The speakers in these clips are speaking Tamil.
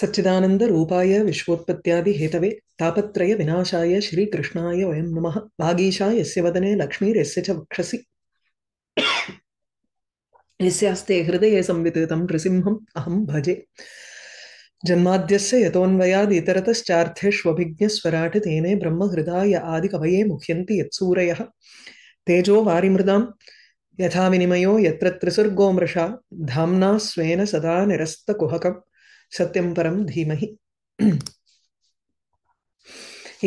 सच्चिदानंद रूपाय विश्वोत्पत्त्यादि हेतवे तापत्रय विनाशाय श्री कृष्णाय वयं नमः भागीशा यस्य वदने लक्ष्मीर्यस्य च वक्षसि यस्यास्ते हृदये संवित् तं नृसिंहम् अहं भजे जन्माद्यस्य यतोऽन्वयाद् तेने ब्रह्महृदाय आदिकवये मुह्यन्ति यत्सूरयः तेजो वारिमृदां यथा विनिमयो यत्र त्रिसर्गो मृषा धाम्ना स्वेन सदा निरस्तकुहकम् सत्यं परं धीमहि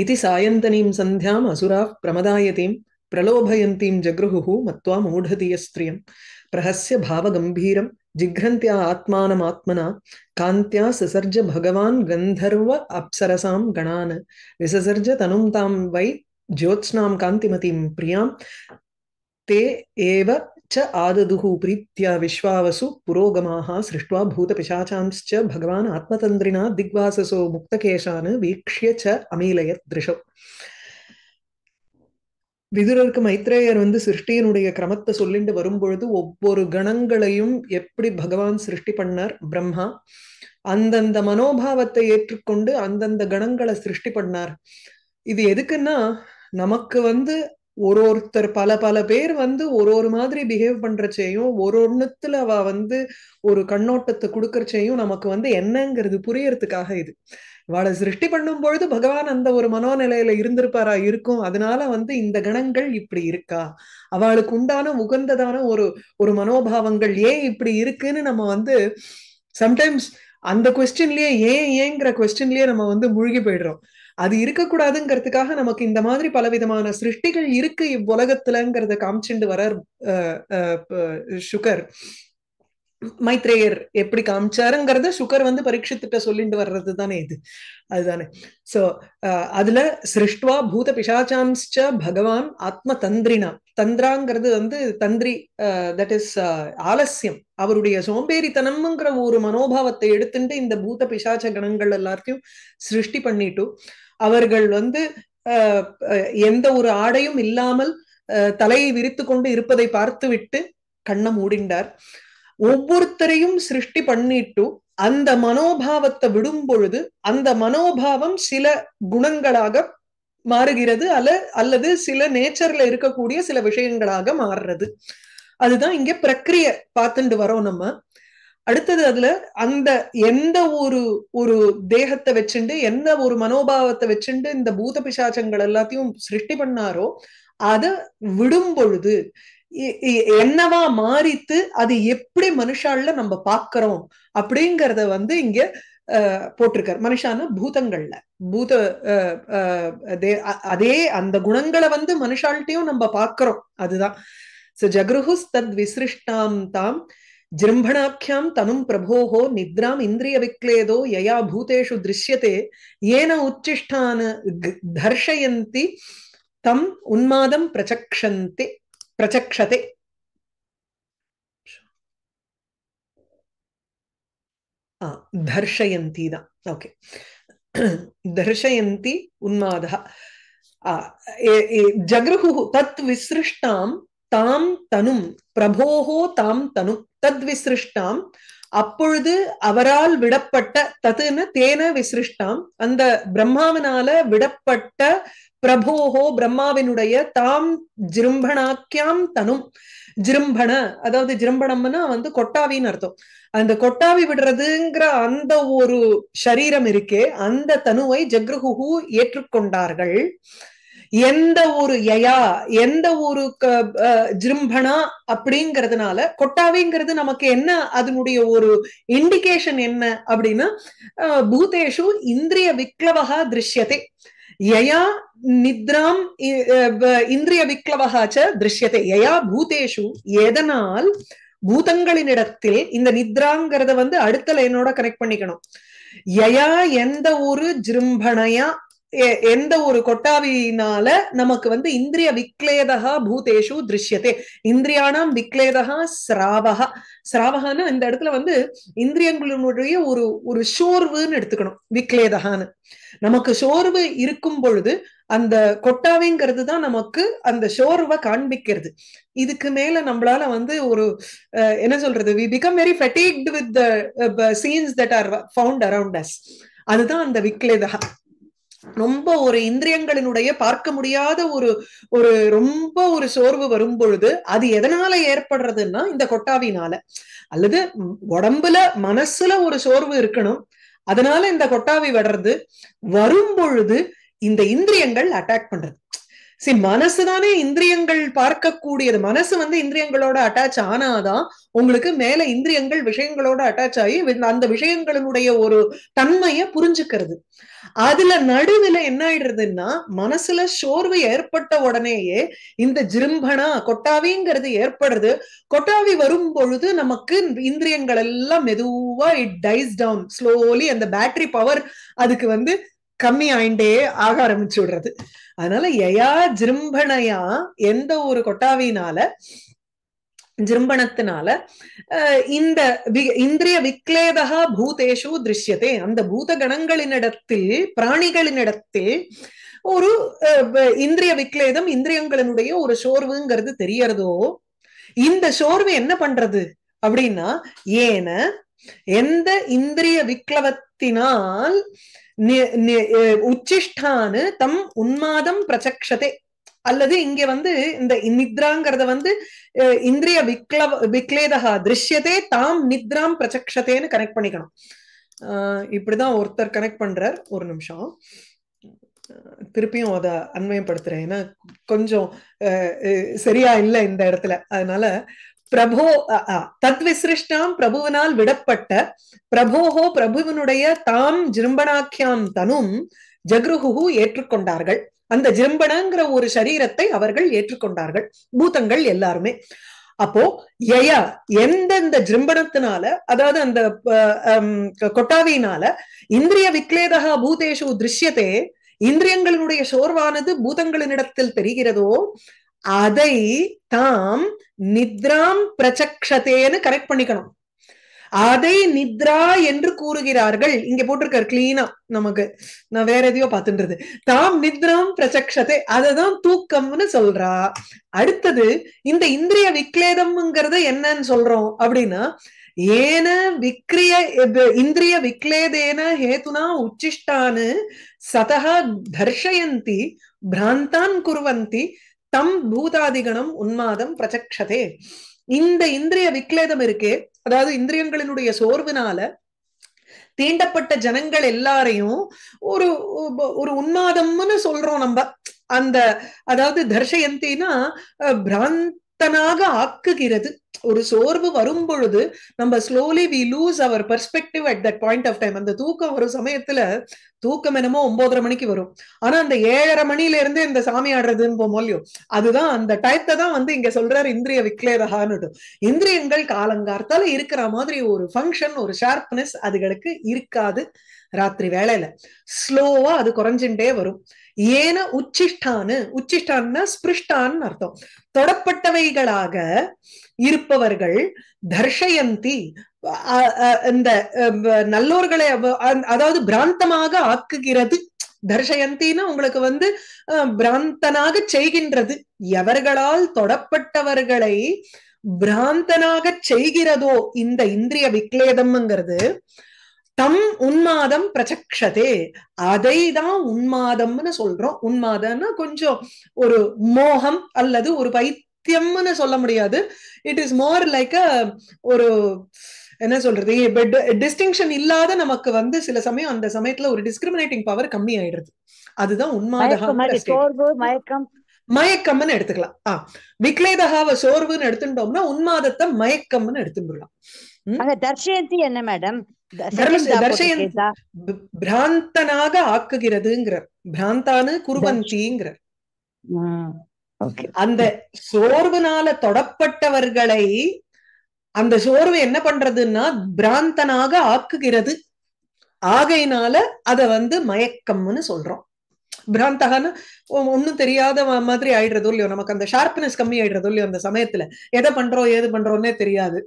इति सायन्तनीं सन्ध्याम् असुराः प्रमदायतीं प्रलोभयन्तीं जगृहुः मत्वा मूढधियस्त्रियं प्रहस्य भावगम्भीरं जिघ्रन्त्या आत्मानमात्मना कान्त्या ससर्ज भगवान् गन्धर्व अप्सरसां गणान् विससर्ज तनुं तां वै ज्योत्स्नां कान्तिमतीं प्रियां ते एव च आददुः விஸ்வாவசு विश्वावसु पुरोगमाः सृष्ट्वा भूतपिशाचांश्च भगवान् आत्मतन्द्रिणा दिग्वाससो வீக்ஷிய ச அமீலயத் திருஷோ விதுரருக்கு மைத்ரேயர் வந்து சிருஷ்டியினுடைய கிரமத்தை சொல்லிட்டு வரும்பொழுது ஒவ்வொரு கணங்களையும் எப்படி பகவான் சிருஷ்டி பண்ணார் பிரம்மா அந்தந்த மனோபாவத்தை ஏற்றுக்கொண்டு அந்தந்த கணங்களை சிருஷ்டி பண்ணார் இது எதுக்குன்னா நமக்கு வந்து ஒரு ஒருத்தர் பல பல பேர் வந்து ஒரு ஒரு மாதிரி பிஹேவ் பண்றச்சையும் ஒரு ஒன்னுத்துல அவ வந்து ஒரு கண்ணோட்டத்தை கொடுக்கறச்சையும் நமக்கு வந்து என்னங்கிறது புரியறதுக்காக இது இவாளை சிருஷ்டி பண்ணும் பொழுது பகவான் அந்த ஒரு மனோநிலையில இருந்திருப்பாரா இருக்கும் அதனால வந்து இந்த கணங்கள் இப்படி இருக்கா அவளுக்கு உண்டான உகந்ததான ஒரு ஒரு மனோபாவங்கள் ஏன் இப்படி இருக்குன்னு நம்ம வந்து சம்டைம்ஸ் அந்த கொஸ்டின்லயே ஏன் ஏங்கிற கொஸ்டின்லயே நம்ம வந்து மூழ்கி போயிடுறோம் அது இருக்கக்கூடாதுங்கிறதுக்காக நமக்கு இந்த மாதிரி பலவிதமான சிருஷ்டிகள் இருக்கு இவ்வுலகத்துலங்கிறத காமிச்சுண்டு வரார் சுகர் மைத்ரேயர் எப்படி காமிச்சாருங்கிறத சுகர் வந்து பரீட்சத்திட்ட சொல்லிட்டு வர்றது தானே இது அதுதானே சோ அதுல சிருஷ்டுவா பூத பிசாச்சாம்ஸ்ச பகவான் ஆத்ம தந்திரினா தந்திராங்கிறது வந்து தந்திரி தட் இஸ் ஆலசியம் அவருடைய சோம்பேறித்தனம்ங்கிற ஒரு மனோபாவத்தை எடுத்துட்டு இந்த பூத பிசாச்ச கணங்கள் எல்லாத்தையும் சிருஷ்டி பண்ணிட்டு அவர்கள் வந்து எந்த ஒரு ஆடையும் இல்லாமல் தலையை விரித்து கொண்டு இருப்பதை பார்த்துவிட்டு கண்ணம் மூடிண்டார் ஒவ்வொருத்தரையும் சிருஷ்டி பண்ணிட்டு அந்த மனோபாவத்தை விடும் பொழுது அந்த மனோபாவம் சில குணங்களாக மாறுகிறது அல்ல அல்லது சில நேச்சர்ல இருக்கக்கூடிய சில விஷயங்களாக மாறுறது அதுதான் இங்க பிரக்ரிய பார்த்துட்டு வரோம் நம்ம அடுத்தது அதுல அந்த எந்த ஒரு ஒரு தேகத்தை வச்சுண்டு எந்த ஒரு மனோபாவத்தை வச்சுண்டு இந்த பூத பிசாச்சங்கள் எல்லாத்தையும் சிருஷ்டி பண்ணாரோ அத விடும் பொழுது என்னவா மாறித்து அது எப்படி மனுஷால நம்ம பாக்குறோம் அப்படிங்கறத வந்து இங்க போட்டிருக்கார் மனுஷான பூதங்கள்ல பூத அதே அந்த குணங்களை வந்து மனுஷால்ட்டையும் நம்ம பாக்குறோம் அதுதான் ஜக்ருஹுஸ் தத் விசிருஷ்டாம் தாம் जृंभणाख्यां तनुं प्रभोः निद्राम् इन्द्रियविक्लेदो यया भूतेषु दृश्यते येन उच्छिष्टान् धर्षयन्ति तम् उन्मादं प्रचक्षन्ति प्रचक्षते धर्षयन्ति ओके धर्षयन्ति उन्मादः जगृहुः तत् विसृष्टां तां तनुं प्रभोः तां तनुं தத் அப்பொழுது அவரால் விடப்பட்ட ததுன தேன விசிருஷ்டாம் அந்த பிரம்மாவினால விடப்பட்ட பிரபோஹோ பிரம்மாவினுடைய தாம் ஜிரும்பணாக்கியாம் தனும் ஜிரும்பண அதாவது ஜிரும்பணம்னா வந்து கொட்டாவின்னு அர்த்தம் அந்த கொட்டாவி விடுறதுங்கிற அந்த ஒரு சரீரம் இருக்கே அந்த தனுவை ஜக்ருகு ஏற்றுக்கொண்டார்கள் எந்த ஒரு யயா எந்த ஒரு ஜிரும்பனா அப்படிங்கிறதுனால கொட்டாவிங்கிறது நமக்கு என்ன அதனுடைய ஒரு இண்டிகேஷன் என்ன அப்படின்னா பூதேஷு இந்திரிய விக்ளவகா திருஷ்யத்தை யயா நித்ராம் இந்திரிய விக்ளவகாச்ச திருஷ்யத்தை யயா பூதேஷு எதனால் பூதங்களினிடத்தில் இந்த நித்ராங்கிறத வந்து அடுத்தல என்னோட கனெக்ட் பண்ணிக்கணும் யயா எந்த ஒரு ஜிரும்பனையா எந்த ஒரு கொட்டாவினால நமக்கு வந்து இந்திரிய விக்லேதகா பூதேஷு திருஷ்யத்தே இந்திரியானாம் விக்லேதகா சிராவகா சிராவகான்னு இந்த இடத்துல வந்து இந்திரியங்களுடைய ஒரு ஒரு சோர்வுன்னு எடுத்துக்கணும் விக்லேதகான்னு நமக்கு சோர்வு இருக்கும் பொழுது அந்த கொட்டாவிங்கிறது தான் நமக்கு அந்த சோர்வை காண்பிக்கிறது இதுக்கு மேல நம்மளால வந்து ஒரு என்ன சொல்றது we become very fatigued with scenes that are found around us அதுதான் அந்த விக்லேதகா ரொம்ப ஒரு இந்திரியங்களினுடைய பார்க்க முடியாத ஒரு ஒரு ரொம்ப ஒரு சோர்வு வரும் பொழுது அது எதனால ஏற்படுறதுன்னா இந்த கொட்டாவினால அல்லது உடம்புல மனசுல ஒரு சோர்வு இருக்கணும் அதனால இந்த கொட்டாவி வர்றது வரும் பொழுது இந்த இந்திரியங்கள் அட்டாக் பண்றது சி மனசுதானே இந்திரியங்கள் பார்க்கக்கூடியது மனசு வந்து இந்திரியங்களோட அட்டாச் ஆனாதான் உங்களுக்கு மேல இந்திரியங்கள் விஷயங்களோட அட்டாச் ஆகி அந்த விஷயங்களினுடைய ஒரு தன்மைய புரிஞ்சுக்கிறது அதுல நடுவில் என்ன ஆயிடுறதுன்னா மனசுல சோர்வு ஏற்பட்ட உடனேயே இந்த ஜிரும்பனா கொட்டாவிங்கிறது ஏற்படுறது கொட்டாவி வரும் பொழுது நமக்கு இந்திரியங்கள் எல்லாம் மெதுவா இட் டைஸ் டவுன் ஸ்லோலி அந்த பேட்டரி பவர் அதுக்கு வந்து கம்மி ஆயிண்டே ஆக ஆரம்பிச்சு விடுறது அதனால எயா ஜிரும்பணையா எந்த ஒரு கொட்டாவினால ஜிரும்பணத்தினால இந்த இந்திரிய விக்லேதா பூதேஷு திருஷ்யத்தே அந்த பூத கணங்களினிடத்தில் பிராணிகளினிடத்தில் ஒரு இந்திரிய விக்லேதம் இந்திரியங்களினுடைய ஒரு சோர்வுங்கிறது தெரியறதோ இந்த சோர்வு என்ன பண்றது அப்படின்னா ஏன எந்த இந்திரிய விக்லவத்தினால் உச்சிஷ்டானு தம் உன்மாதம் பிரச்சக்ஷதே அல்லது இங்க வந்து இந்த நித்ராங்கிறத வந்து இந்திரிய விக்ல விக்லேதா திருஷ்யத்தே தாம் நித்ராம் பிரச்சக்ஷத்தேன்னு கனெக்ட் பண்ணிக்கணும் இப்படிதான் ஒருத்தர் கனெக்ட் பண்றார் ஒரு நிமிஷம் திருப்பியும் அதை அன்மயப்படுத்துறேன் ஏன்னா கொஞ்சம் சரியா இல்லை இந்த இடத்துல அதனால பிரபோ விசிருஷ்டாம் பிரபுவினால் விடப்பட்ட பிரபோகோ பிரபுவினுடைய தாம் ஜிரும்பனாக்கியாம் தனும் ஜக்ருகு ஏற்றுக்கொண்டார்கள் அந்த ஜிரும்பனங்கிற ஒரு சரீரத்தை அவர்கள் ஏற்றுக்கொண்டார்கள் பூதங்கள் எல்லாருமே அப்போ எய எந்தெந்த ஜிரும்பணத்தினால அதாவது அந்த கொட்டாவியினால இந்திரிய விக்லேதகா பூதேஷு திருஷ்யத்தே இந்திரியங்களினுடைய சோர்வானது பூதங்களினிடத்தில் தெரிகிறதோ அதை தாம் நித்ராம் பிரச்சக்ஷத்தேன்னு கரெக்ட் பண்ணிக்கணும் அதை நித்ரா என்று கூறுகிறார்கள் இங்க போட்டிருக்கார் கிளீனா நமக்கு நான் வேற எதையோ பார்த்துன்றது தாம் நித்ராம் பிரச்சக்ஷத்தை அததான் தூக்கம்னு சொல்றா அடுத்தது இந்த இந்திரிய விக்லேதம்ங்கிறத என்னன்னு சொல்றோம் அப்படின்னா ஏன விக்ரிய இந்திரிய விக்லேதேன ஹேதுனா உச்சிஷ்டான்னு சதகா தர்ஷயந்தி பிராந்தான் குருவந்தி தம் பூதாதிகணம் உன்மாதம் பிரச்சக்ஷதே இந்த இந்திரிய விக்லேதம் இருக்கே அதாவது இந்திரியங்களினுடைய சோர்வினால தீண்டப்பட்ட ஜனங்கள் எல்லாரையும் ஒரு ஒரு உன்மாதம்னு சொல்றோம் நம்ம அந்த அதாவது தர்ஷயந்தினா பிராந்த் கெட்டனாக ஆக்குகிறது ஒரு சோர்வு வரும் பொழுது நம்ம slowly we lose our perspective at that point of time அந்த தூக்கம் வரும் சமயத்துல தூக்கம் என்னமோ ஒன்பதரை மணிக்கு வரும் ஆனா அந்த ஏழரை மணில இருந்து இந்த சாமி ஆடுறதுன்னு போமோல்லையோ அதுதான் அந்த டயத்தை தான் வந்து இங்க சொல்றாரு இந்திரிய விக்லேதகான்னு இந்திரியங்கள் காலங்கார்த்தால இருக்கிற மாதிரி ஒரு ஃபங்க்ஷன் ஒரு ஷார்ப்னஸ் அதுகளுக்கு இருக்காது ராத்திரி வேலையில ஸ்லோவா அது குறைஞ்சுட்டே வரும் ஏன உச்சிஷ்டான் உச்சிஷ்டான்னா ஸ்பிருஷ்டான்னு அர்த்தம் தொடப்பட்டவைகளாக இருப்பவர்கள் தர்ஷயந்தி இந்த நல்லோர்களை அதாவது பிராந்தமாக ஆக்குகிறது தர்ஷயந்தின்னா உங்களுக்கு வந்து பிராந்தனாக செய்கின்றது எவர்களால் தொடப்பட்டவர்களை பிராந்தனாக செய்கிறதோ இந்த இந்திரிய விக்லேதம்ங்கிறது தம் உன்மாதம் பிரச்சக்ஷதே அதை தான் உன்மாதம்னு சொல்றோம் உன்மாதம்னா கொஞ்சம் ஒரு மோகம் அல்லது ஒரு பைத்தியம்னு சொல்ல முடியாது இட் இஸ் மோர் லைக் ஒரு என்ன சொல்றது டிஸ்டிங்ஷன் இல்லாத நமக்கு வந்து சில சமயம் அந்த சமயத்துல ஒரு டிஸ்கிரிமினேட்டிங் பவர் கம்மி ஆயிடுது அதுதான் உன்மாதம் மயக்கம்னு எடுத்துக்கலாம் ஆஹ் விக்லேதகாவ சோர்வுன்னு எடுத்துட்டோம்னா உன்மாதத்தை மயக்கம்னு எடுத்துடலாம் என்ன மேடம் பிராந்தனாக ஆக்குகிறதுங்கிறார் பிராந்தானு குருவந்திங்கிறார் அந்த சோர்வுனால தொடப்பட்டவர்களை அந்த சோர்வு என்ன பண்றதுன்னா பிராந்தனாக ஆக்குகிறது ஆகையினால அத வந்து மயக்கம்னு சொல்றோம் பிராந்தகான்னு ஒன்னும் தெரியாத மாதிரி ஆயிடுறதோ இல்லையோ நமக்கு அந்த ஷார்ப்னஸ் கம்மி ஆயிடுறதோ இல்லையோ அந்த சமயத்துல எதை பண்றோம் ஏது பண்றோம்னே தெரியாது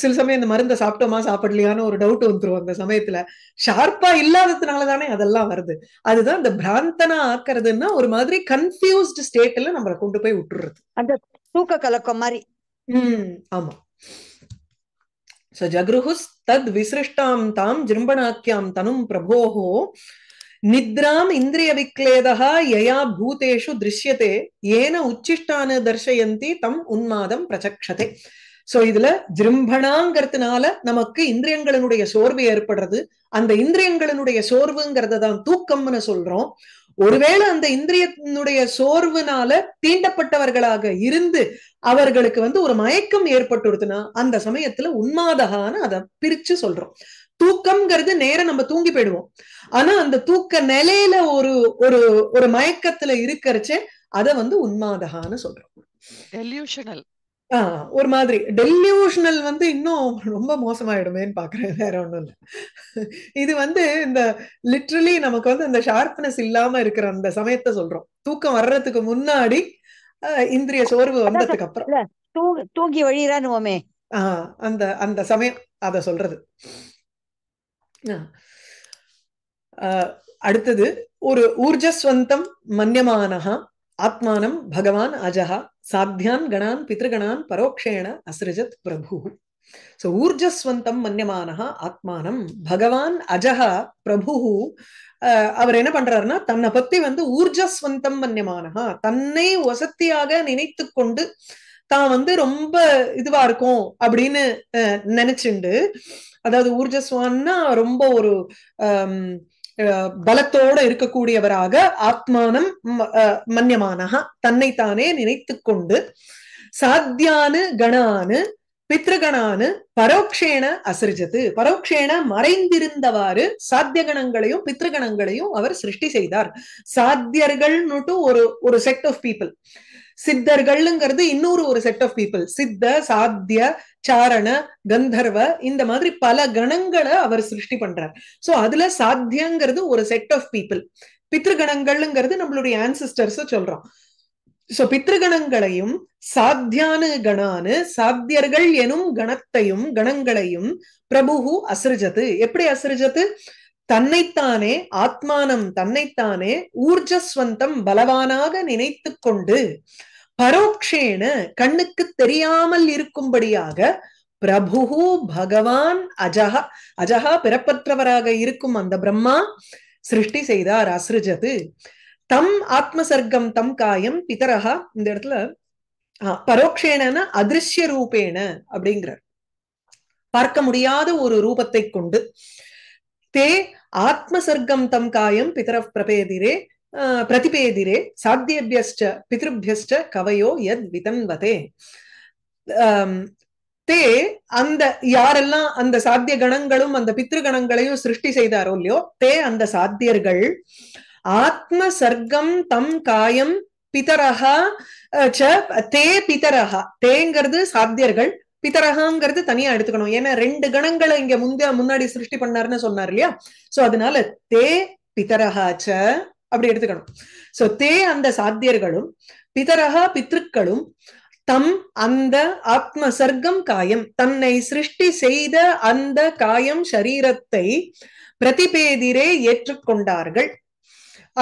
சில சமயம் இந்த மருந்தை சாப்பிட்டோமா சாப்பிடலையான்னு ஒரு டவுட் வந்துரும் அந்த சமயத்துல ஷார்ப்பா இல்லாததுனால தானே அதெல்லாம் வருது அதுதான் இந்த பிராந்தனா ஆக்குறதுன்னா ஒரு மாதிரி கன்ஃபியூஸ்ட் ஸ்டேட்ல நம்மளை கொண்டு போய் விட்டுறது அந்த தூக்க கலக்கம் மாதிரி உம் ஆமா சோ ஜக்ருஹுஸ் தத் விசிருஷ்டாம் தாம் ஜிரும்பணாக்கியாம் தனும் பிரபோகோ நித்ராம் இந்திரிய விக்லேதா யயா பூதேஷு திருஷ்யத்தே ஏன உச்சிஷ்டான தர்ஷயந்தி தம் உன்மாதம் பிரச்சக்ஷதே சோ இதுல ஜிரும்பணாங்கிறதுனால நமக்கு இந்திரியங்களினுடைய சோர்வு ஏற்படுறது அந்த இந்திரியங்களினுடைய சோர்வுங்கிறத தான் தூக்கம்னு சொல்றோம் ஒருவேளை அந்த இந்திரியத்தினுடைய சோர்வுனால தீண்டப்பட்டவர்களாக இருந்து அவர்களுக்கு வந்து ஒரு மயக்கம் ஏற்பட்டுருதுன்னா அந்த சமயத்துல உண்மாதகான்னு அதை பிரிச்சு சொல்றோம் தூக்கம்ங்கிறது நேரம் நம்ம தூங்கி போயிடுவோம் ஆனா அந்த தூக்க நிலையில ஒரு ஒரு ஒரு மயக்கத்துல இருக்கிறச்சே அதை வந்து உண்மாதகான்னு சொல்றோம் டெல்யூஷனல் ஒரு மாதிரி டெல்யூஷனல் வந்து இன்னும் ரொம்ப மோசமாயிடுமேன்னு பாக்குறேன் வேற ஒண்ணும் இல்ல இது வந்து இந்த லிட்ரலி நமக்கு வந்து இந்த ஷார்ப்னஸ் இல்லாம இருக்கிற அந்த சமயத்தை சொல்றோம் தூக்கம் வர்றதுக்கு முன்னாடி இந்திரிய சோர்வு வந்ததுக்கு அப்புறம் தூங்கி வழியிறானுவோமே ஆஹ் அந்த அந்த சமயம் அத சொல்றது அடுத்தது ஒரு ஊர்ஜஸ்வந்தம் மன்யமானகா ஆத்மானம் பகவான் அஜஹா சாத்தியான் கணான் பித்ருகணான் பரோக்ஷேண அசிரஜத் பிரபு சோ ஊர்ஜஸ்வந்தம் மன்யமானஹா ஆத்மானம் பகவான் அஜஹா பிரபு அவர் என்ன பண்றாருன்னா தன்னை பத்தி வந்து ஊர்ஜஸ்வந்தம் மன்யமானஹா தன்னை வசத்தியாக நினைத்து கொண்டு தான் வந்து ரொம்ப இதுவா இருக்கும் அப்படின்னு நினைச்சுண்டு அதாவது ஊர்ஜஸ்வான்னா ரொம்ப ஒரு ஆஹ் பலத்தோட இருக்கக்கூடியவராக ஆத்மானம் மன்யமானஹா தன்னைத்தானே நினைத்து கொண்டு சாத்தியானு கணானு பித்ருகணானு பரோக்ஷேன அசிரிஜது பரோக்ஷேன மறைந்திருந்தவாறு சாத்திய கணங்களையும் பித்ருகணங்களையும் அவர் சிருஷ்டி செய்தார் சாத்தியர்கள்னுட்டு ஒரு ஒரு செட் ஆஃப் பீப்புள் சித்தர்கள்ங்கிறது இன்னொரு ஒரு செட் ஆஃப் பீப்புள் சித்த சாத்திய சாரண கந்தர்வ இந்த மாதிரி பல கணங்களை அவர் சிருஷ்டி பண்றார் சோ அதுல சாத்தியங்கிறது ஒரு செட் ஆஃப் பீப்புள் பித்திருகணங்கள்ங்கிறது நம்மளுடைய ஆன்சிஸ்டர்ஸ் சொல்றோம் சோ பித்திருகணங்களையும் சாத்தியானு கணானு சாத்தியர்கள் எனும் கணத்தையும் கணங்களையும் பிரபுகு அசிரிஜது எப்படி அசிரிஜது தன்னைத்தானே ஆத்மானம் தன்னைத்தானே ஊர்ஜஸ்வந்தம் பலவானாக நினைத்து கொண்டு பரோக்ஷேன கண்ணுக்கு தெரியாமல் இருக்கும்படியாக பிரபு பகவான் அஜகா அஜகா பிறப்பற்றவராக இருக்கும் அந்த பிரம்மா சிருஷ்டி செய்தார் அசிருஜது தம் ஆத்மசர்க்கம் தம் காயம் பிதரகா இந்த இடத்துல பரோக்ஷேன அதிருஷ்ய ரூபேன அப்படிங்கிறார் பார்க்க முடியாத ஒரு ரூபத்தை கொண்டு தே ஆத்மசர்க்கம் தம் காயம் பிதர பிரபேதிரே பிரதிபேதிரே சாத்தியபியஸ்ட பிதிருபியஸ்ட கவையோ எத் விதன்வதே தே அந்த யாரெல்லாம் அந்த சாத்திய கணங்களும் அந்த கணங்களையும் சிருஷ்டி செய்தாரோ இல்லையோ தே அந்த சாத்தியர்கள் ஆத்ம சர்க்கம் தம் காயம் பிதரஹா தே பிதரஹா தேங்கிறது சாத்தியர்கள் பிதரகாங்கிறது தனியா எடுத்துக்கணும் ஏன்னா ரெண்டு கணங்களை இங்க முந்த முன்னாடி சிருஷ்டி பண்ணாருன்னு சொன்னார் இல்லையா சோ அதனால தே பிதரகாச்ச அப்படி எடுத்துக்கணும் சோ தே அந்த சாத்தியர்களும் பிதரகா பித்ருக்களும் தம் அந்த ஆத்ம சர்க்கம் காயம் தன்னை சிருஷ்டி செய்த அந்த காயம் சரீரத்தை பிரதிபேதிரே ஏற்றுக்கொண்டார்கள்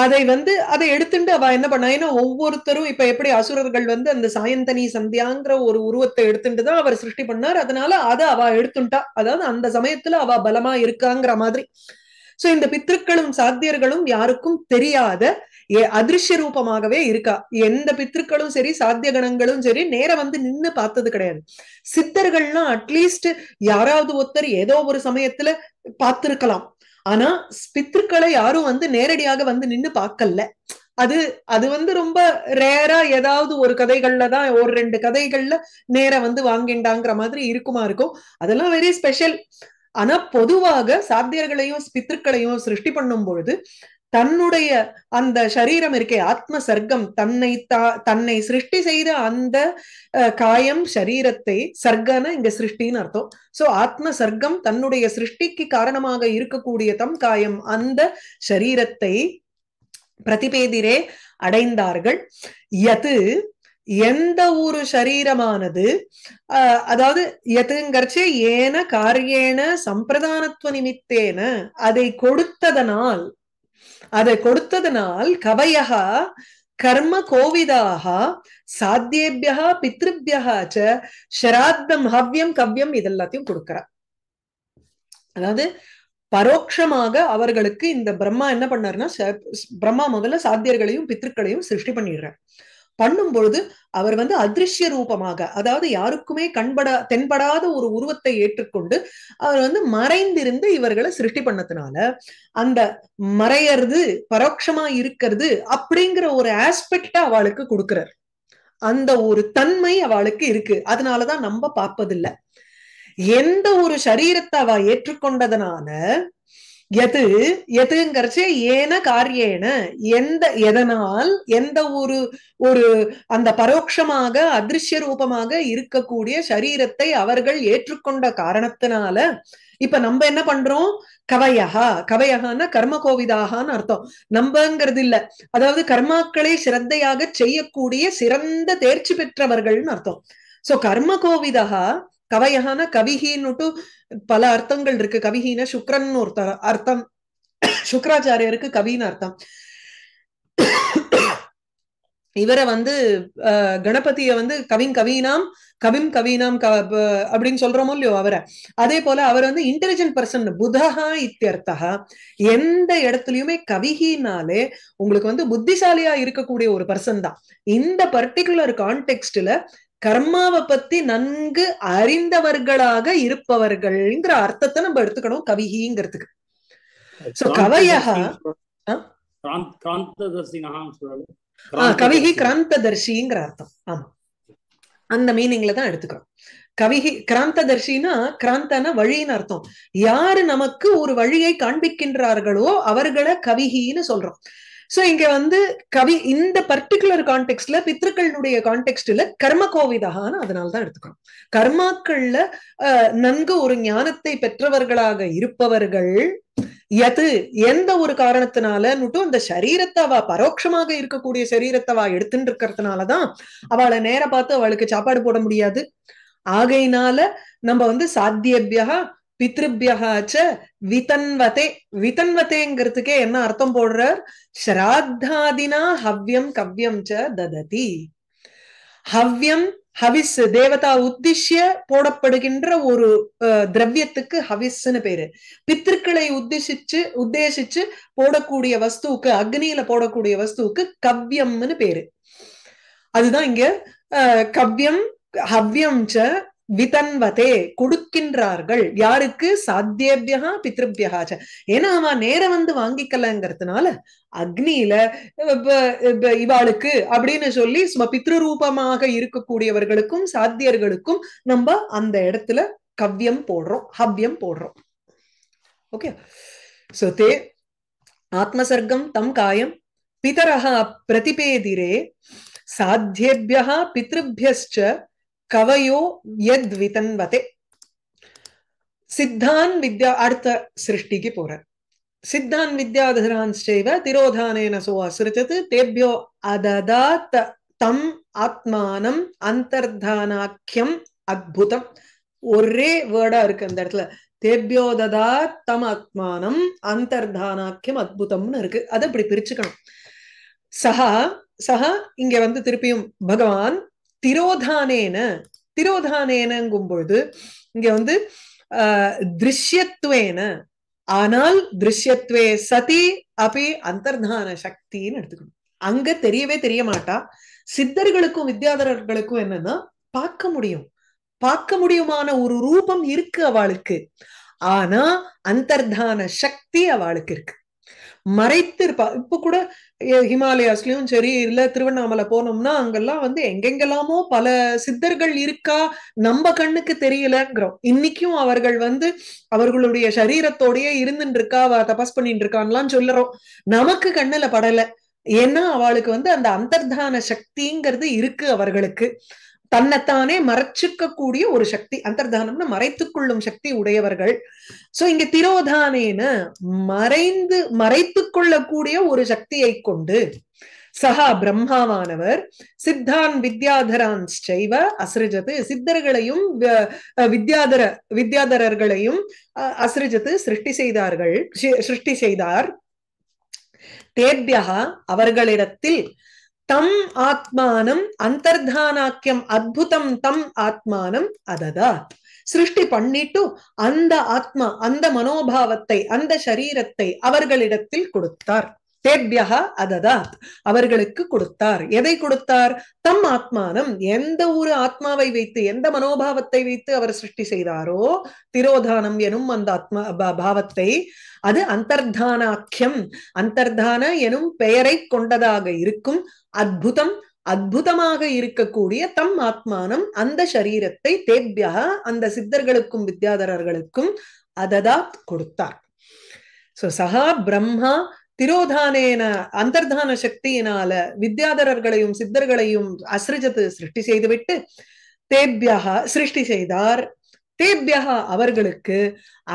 அதை வந்து அதை எடுத்துட்டு அவ என்ன பண்ணா ஏன்னா ஒவ்வொருத்தரும் இப்ப எப்படி அசுரர்கள் வந்து அந்த சாயந்தனி சந்தியாங்கிற ஒரு உருவத்தை எடுத்துட்டு தான் அவர் சிருஷ்டி பண்ணார் அதனால அதை அவ எடுத்துட்டா அதாவது அந்த சமயத்துல அவ பலமா இருக்காங்கிற மாதிரி சோ இந்த பித்திருக்களும் சாத்தியர்களும் யாருக்கும் தெரியாத அதிர்ஷ்ய ரூபமாகவே இருக்கா எந்த பித்திருக்களும் சரி சாத்திய கணங்களும் சரி நேரம் வந்து நின்னு பார்த்தது கிடையாது சித்தர்கள்லாம் அட்லீஸ்ட் யாராவது ஒருத்தர் ஏதோ ஒரு சமயத்துல பார்த்திருக்கலாம் ஆனா பித்திருக்களை யாரும் வந்து நேரடியாக வந்து நின்னு பார்க்கல அது அது வந்து ரொம்ப ரேரா ஏதாவது ஒரு கதைகள்ல தான் ஒரு ரெண்டு கதைகள்ல நேர வந்து வாங்கிண்டாங்கிற மாதிரி இருக்குமா இருக்கும் அதெல்லாம் வெரி ஸ்பெஷல் ஆனா பொதுவாக சாத்தியர்களையும் பித்திருக்களையும் சிருஷ்டி பண்ணும் பொழுது தன்னுடைய அந்த சரீரம் இருக்கே ஆத்ம சர்க்கம் தன்னை தா தன்னை சிருஷ்டி செய்த அந்த காயம் சரீரத்தை சர்க்கன இங்க சிருஷ்டின்னு அர்த்தம் சோ ஆத்ம சர்க்கம் தன்னுடைய சிருஷ்டிக்கு காரணமாக இருக்கக்கூடிய தம் காயம் அந்த சரீரத்தை பிரதிபேதிரே அடைந்தார்கள் எது எந்த ஒரு சரீரமானது அதாவது எதுங்கறச்சே ஏன காரியேன சம்பிரதானத்துவ நிமித்தேன அதை கொடுத்ததனால் அதை கொடுத்ததுனால் கவையகா கர்ம கோவிதாக சாத்தியபியா பித்ருபியா சராத்தம் ஹவ்யம் கவ்யம் இதெல்லாத்தையும் கொடுக்கிறார் அதாவது பரோட்சமாக அவர்களுக்கு இந்த பிரம்மா என்ன பண்ணாருன்னா பிரம்மா முதல்ல சாத்தியர்களையும் பித்திருக்களையும் சிருஷ்டி பண்ணிடுறார் பண்ணும் பொழுது அவர் வந்து அதிருஷ்ய ரூபமாக அதாவது யாருக்குமே கண்படா தென்படாத ஒரு உருவத்தை ஏற்றுக்கொண்டு அவர் வந்து மறைந்திருந்து இவர்களை சிருஷ்டி பண்ணதுனால அந்த மறையறது பரோட்சமா இருக்கிறது அப்படிங்கிற ஒரு ஆஸ்பெக்ட அவளுக்கு கொடுக்கிறார் அந்த ஒரு தன்மை அவளுக்கு இருக்கு அதனாலதான் நம்ம பார்ப்பதில்லை எந்த ஒரு சரீரத்தை அவ ஏற்றுக்கொண்டதனால எது எதுங்கிறச்சு ஏன காரியேன எந்த எதனால் எந்த ஒரு ஒரு அந்த பரோட்சமாக அதிருஷ்ய ரூபமாக இருக்கக்கூடிய சரீரத்தை அவர்கள் ஏற்றுக்கொண்ட காரணத்தினால இப்ப நம்ம என்ன பண்றோம் கவையகா கவையகான்னா கர்ம கோவிதாகான்னு அர்த்தம் நம்பங்கிறது இல்ல அதாவது கர்மாக்களை சிரத்தையாக செய்யக்கூடிய சிறந்த தேர்ச்சி பெற்றவர்கள்னு அர்த்தம் சோ கர்ம கோவிதா கவயஹான கவிகின்னுட்டு பல அர்த்தங்கள் இருக்கு கவிகின சுக்ரன் ஒரு அர்த்தம் சுக்கராச்சாரியருக்கு கவின்னு அர்த்தம் இவரை வந்து கணபதிய வந்து கவிங் கவீனாம் கவிம் கவீனாம் அப்படின்னு சொல்றோமோ இல்லையோ அவரை அதே போல அவர் வந்து இன்டெலிஜென்ட் பர்சன் புதஹா இத்தியர்த்தா எந்த இடத்துலயுமே கவிகினாலே உங்களுக்கு வந்து புத்திசாலியா இருக்கக்கூடிய ஒரு பர்சன் தான் இந்த பர்டிகுலர் கான்டெக்ட்ல கர்மாவை பத்தி நன்கு அறிந்தவர்களாக இருப்பவர்கள்ங்கிற அர்த்தத்தை நம்ம எடுத்துக்கணும் கவிகிங்கிறதுக்கு சோ கவிகி கிராந்ததர்ஷிங்கிற அர்த்தம் ஆமா அந்த மீனிங்ல தான் எடுத்துக்கிறோம் கவிகி கிராந்ததர்ஷினா கிராந்தன வழின்னு அர்த்தம் யாரு நமக்கு ஒரு வழியை காண்பிக்கின்றார்களோ அவர்களை கவிகின்னு சொல்றோம் சோ இங்க வந்து கவி இந்த பர்டிகுலர் கான்டெக்ட்ல பித்ருக்களுடைய கான்டெக்ட்ல கர்ம கோவிதகான்னு அதனால்தான் எடுத்துக்கணும் கர்மாக்கள்ல நன்கு ஒரு ஞானத்தை பெற்றவர்களாக இருப்பவர்கள் எது எந்த ஒரு காரணத்தினாலன்னுட்டும் இந்த சரீரத்தை அவ பரோட்சமாக இருக்கக்கூடிய சரீரத்தை அவ எடுத்துட்டு இருக்கிறதுனாலதான் அவளை நேர பார்த்து அவளுக்கு சாப்பாடு போட முடியாது ஆகையினால நம்ம வந்து சாத்தியபியா பித்ருபியகாச்ச வித்தன்வதே விதன்வதேங்கிறதுக்கே என்ன அர்த்தம் போடுறார் ஸ்ராத்தாதினா ஹவ்யம் கவ்யம் ச தததி ஹவ்யம் ஹவிஸ் தேவதா உத்திஷ்ய போடப்படுகின்ற ஒரு திரவியத்துக்கு ஹவிஸ்ன்னு பேரு பித்திருக்களை உத்திசிச்சு உத்தேசிச்சு போடக்கூடிய வஸ்துவுக்கு அக்னியில போடக்கூடிய வஸ்துவுக்கு கவ்யம்னு பேரு அதுதான் இங்க கவ்யம் ஹவ்யம் ச விதன்வதே கொடுக்கின்றார்கள் யாருக்கு சாத்தியபியா பித்ருபியகாச்ச ஏன்னா அவன் நேரம் வந்து வாங்கிக்கலங்கிறதுனால அக்னியில இவாளுக்கு அப்படின்னு சொல்லி சும பித்ருரூபமாக இருக்கக்கூடியவர்களுக்கும் சாத்தியர்களுக்கும் நம்ம அந்த இடத்துல கவ்யம் போடுறோம் ஹவ்யம் போடுறோம் ஓகே சோ தே ஆத்மசர்க்கம் தம் காயம் பிதரஹ பிரதிபேதிரே சாத்தியபியா பித்ருபியஸ்ட கவையோ எத் விதன்வதே சித்தான் வித்யா அடுத்த சிருஷ்டிக்கு போற சித்தான் வித்யாதிரான் செய்வ திரோதானேன சோ அசிருச்சது தேபியோ அததா தம் ஆத்மானம் அந்தர்தானாக்கியம் அத்தம் ஒரே வேர்டா இருக்கு அந்த இடத்துல தேபியோததா தம் ஆத்மானம் அந்தர்தானாக்கியம் அத்தம்னு இருக்கு அதை இப்படி பிரிச்சுக்கணும் சஹா சஹா இங்க வந்து திருப்பியும் பகவான் திரோதானேன திரோதானேனங்கும் பொழுது இங்க வந்து திருஷ்யத்துவேன ஆனால் திருஷ்யத்துவே சதி அப்படி அந்தர்தான சக்தின்னு எடுத்துக்கணும் அங்க தெரியவே தெரிய மாட்டா சித்தர்களுக்கும் வித்யாதரர்களுக்கும் என்னன்னா பார்க்க முடியும் பார்க்க முடியுமான ஒரு ரூபம் இருக்கு அவளுக்கு ஆனா அந்தர்தான சக்தி அவளுக்கு இருக்கு மறைத்து இருப்பா இப்ப கூட ஹிமாலயாஸ்லயும் சரி இல்ல திருவண்ணாமலை போனோம்னா அங்கெல்லாம் வந்து எங்கெங்கெல்லாமோ பல சித்தர்கள் இருக்கா நம்ம கண்ணுக்கு தெரியலங்கிறோம் இன்னைக்கும் அவர்கள் வந்து அவர்களுடைய சரீரத்தோடயே இருந்துட்டு இருக்கா அவ தபஸ் பண்ணிட்டு இருக்கான்லாம் சொல்லுறோம் நமக்கு கண்ணுல படல ஏன்னா அவளுக்கு வந்து அந்த அந்தர்தான சக்திங்கிறது இருக்கு அவர்களுக்கு தன்னைத்தானே மறைச்சுக்க கூடிய ஒரு சக்தி அந்தர்தானம்னு மறைத்துக் கொள்ளும் சக்தி உடையவர்கள் சோ இங்க திரோதானேனு மறைந்து மறைத்து கொள்ளக்கூடிய ஒரு சக்தியை கொண்டு சகா பிரம்மாவானவர் சித்தான் வித்யாதரான் செய்வ அசிருஜத்து சித்தர்களையும் வித்யாதர வித்யாதரர்களையும் அசிருஜத்து சிருஷ்டி செய்தார்கள் சிருஷ்டி செய்தார் தேபியா அவர்களிடத்தில் தம் ஆத்மானம் அந்தர்தானாக்கியம் அத்தம் தம் ஆத்மானம் அததா சிருஷ்டி பண்ணிட்டு அந்த ஆத்மா அந்த மனோபாவத்தை அந்த சரீரத்தை அவர்களிடத்தில் கொடுத்தார் தேபியகா அததாத் அவர்களுக்கு கொடுத்தார் எதை கொடுத்தார் தம் ஆத்மானம் எந்த ஒரு ஆத்மாவை வைத்து எந்த மனோபாவத்தை வைத்து அவர் சிருஷ்டி செய்தாரோ திரோதானம் எனும் அந்த ஆத்மா பாவத்தை அது அந்தர்தானாக்கியம் அந்தர்தான எனும் பெயரை கொண்டதாக இருக்கும் அத்புதம் அத்புதமாக இருக்கக்கூடிய தம் ஆத்மானம் அந்த சரீரத்தை தேபியா அந்த சித்தர்களுக்கும் வித்யாதரர்களுக்கும் அததாத் கொடுத்தார் சோ சகா பிரம்மா திரோதானேன அந்தர்தான சக்தியினால வித்யாதரர்களையும் சித்தர்களையும் அசிரிஜத்து சிருஷ்டி செய்துவிட்டு தேபியகா சிருஷ்டி செய்தார் தேபியகா அவர்களுக்கு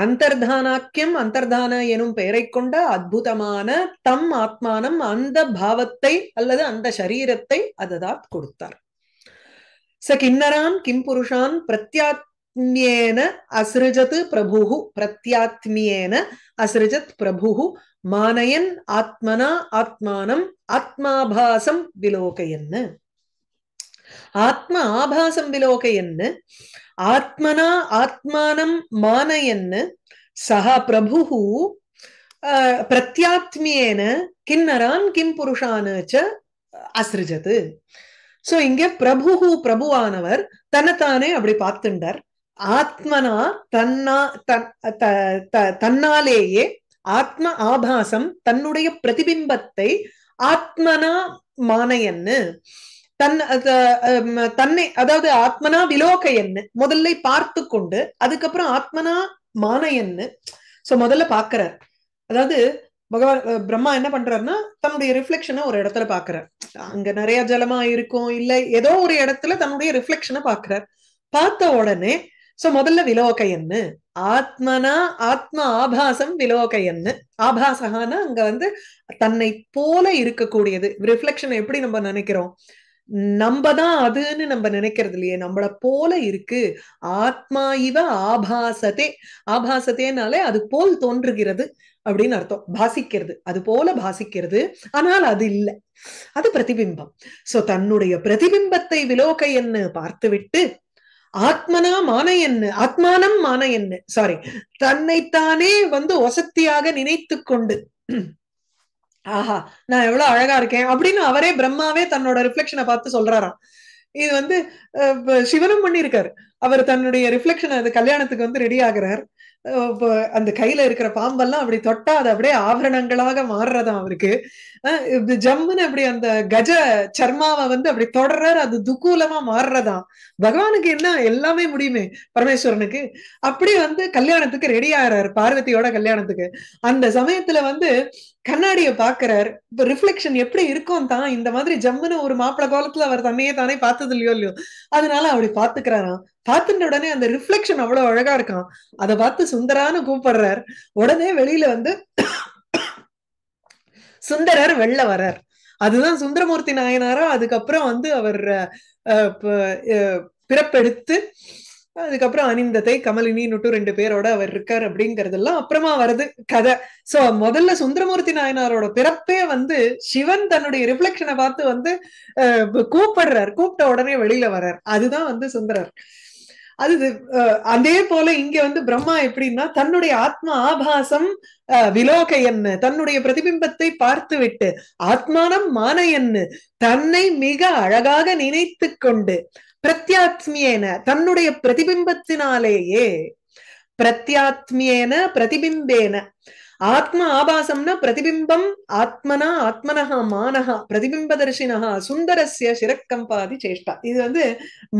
அந்தர்தானாக்கியம் அந்தர்தான எனும் பெயரை கொண்ட அற்புதமான தம் ஆத்மானம் அந்த பாவத்தை அல்லது அந்த சரீரத்தை அததாத் கொடுத்தார் ச கிண்ணரான் கிம் புருஷான் பிரத்யாத்மியேன அசிரஜத் பிரபு பிரத்யாத்மியேன அசிரஜத் பிரபு மானயன் ஆத்மனா ஆத்மானம் ஆத்மாபாசம் விலோகையன்னு ஆத்ம ஆபாசம் விலோகையன்னு ஆத்மனா ஆத்மானம் மானயன்னு சஹ பிரபு பிரத்யாத்மியேன கிண்ணரான் கிம் புருஷான அசிரிஜது சோ இங்க பிரபு பிரபுவானவர் தன்னைத்தானே அப்படி பார்த்துண்டார் ஆத்மனா தன்னா தன்னாலேயே ஆத்ம ஆபாசம் தன்னுடைய பிரதிபிம்பத்தை ஆத்மனா மானையன்னு தன் தன்னை அதாவது ஆத்மனா விலோகையன்னு முதல்ல பார்த்து கொண்டு அதுக்கப்புறம் ஆத்மனா மானையன்னு சோ முதல்ல பாக்குறார் அதாவது பகவான் பிரம்மா என்ன பண்றாருன்னா தன்னுடைய ரிஃப்ளெக்ஷனை ஒரு இடத்துல பாக்குறார் அங்க நிறைய ஜலமா இருக்கும் இல்ல ஏதோ ஒரு இடத்துல தன்னுடைய ரிஃப்ளெக்ஷனை பாக்குறார் பார்த்த உடனே சோ முதல்ல விலோகையன்னு ஆத்மனா ஆத்ம ஆபாசம் விலோகையன்னு ஆபாசகானா அங்க வந்து தன்னை போல இருக்கக்கூடியது ரிஃப்ளெக்ஷன் எப்படி நம்ம நினைக்கிறோம் நம்ம தான் அதுன்னு நம்ம நினைக்கிறது இல்லையே நம்மள போல இருக்கு ஆத்மா இவ ஆபாசத்தே ஆபாசத்தேனாலே அது போல் தோன்றுகிறது அப்படின்னு அர்த்தம் பாசிக்கிறது அது போல பாசிக்கிறது ஆனால் அது இல்லை அது பிரதிபிம்பம் சோ தன்னுடைய பிரதிபிம்பத்தை விலோக என்ன பார்த்துவிட்டு ஆத்மனா மான என்ன ஆத்மானம் மான என்ன சாரி தன்னைத்தானே வந்து ஒசத்தியாக நினைத்து கொண்டு ஆஹா நான் எவ்வளவு அழகா இருக்கேன் அப்படின்னு அவரே பிரம்மாவே தன்னோட ரிஃப்ளெக்ஷனை பார்த்து சொல்றாராம் இது வந்து சிவனும் பண்ணியிருக்காரு அவர் தன்னுடைய ரிஃப்ளெக்ஷன் அது கல்யாணத்துக்கு வந்து ரெடி ஆகிறார் அந்த கையில இருக்கிற பாம்பெல்லாம் அப்படி தொட்டா அது அப்படியே ஆபரணங்களாக மாறுறதா அவருக்கு ஜம்முன்னு அப்படி அந்த கஜ சர்மாவை வந்து அப்படி தொடர்றாரு அது துக்கூலமா மாறுறதாம் பகவானுக்கு என்ன எல்லாமே முடியுமே பரமேஸ்வரனுக்கு அப்படி வந்து கல்யாணத்துக்கு ரெடி ஆயிறாரு பார்வதியோட கல்யாணத்துக்கு அந்த சமயத்துல வந்து கண்ணாடிய பாக்குறாரு இப்ப ரிஃப்ளெக்ஷன் எப்படி இருக்கும் தான் இந்த மாதிரி ஜம்முன்னு ஒரு மாப்பிள்ள காலத்துல அவர் தன்னையே தானே பார்த்தது இல்லையோ இல்லையோ அதனால அப்படி பாத்துக்கிறாராம் பார்த்துட்ட உடனே அந்த ரிஃப்ளெக்ஷன் அவ்வளவு அழகா இருக்கான் அதை பார்த்து சுந்தரான்னு கூப்பிடுறாரு உடனே வெளியில வந்து சுந்தரர் வெள்ள வர்றார் அதுதான் சுந்தரமூர்த்தி நாயனாரா அதுக்கப்புறம் வந்து அவர் பிறப்பெடுத்து அதுக்கப்புறம் அனிந்தத்தை கமலினின்னுட்டு ரெண்டு பேரோட அவர் இருக்கார் அப்படிங்கறதெல்லாம் அப்புறமா வருது கதை சோ முதல்ல சுந்தரமூர்த்தி நாயனாரோட பிறப்பே வந்து சிவன் தன்னுடைய ரிஃப்ளெக்ஷனை பார்த்து வந்து கூப்பிடுறார் கூப்பிட்ட உடனே வெளியில வர்றார் அதுதான் வந்து சுந்தரர் அது அதே போல இங்க வந்து பிரம்மா எப்படின்னா தன்னுடைய ஆத்ம ஆபாசம் விலோக என்ன தன்னுடைய பிரதிபிம்பத்தை பார்த்து விட்டு ஆத்மானம் மான என்ன தன்னை மிக அழகாக நினைத்து கொண்டு பிரத்யாத்மியேன தன்னுடைய பிரதிபிம்பத்தினாலேயே பிரத்யாத்மியேன பிரதிபிம்பேன ஆத்ம ஆபாசம்னா பிரதிபிம்பம் ஆத்மனா ஆத்மனஹா மானஹா பிரதிபிம்பதர்ஷினஹா சுந்தரஸ்ய சிரக்கம்பாதி சேஷ்டா இது வந்து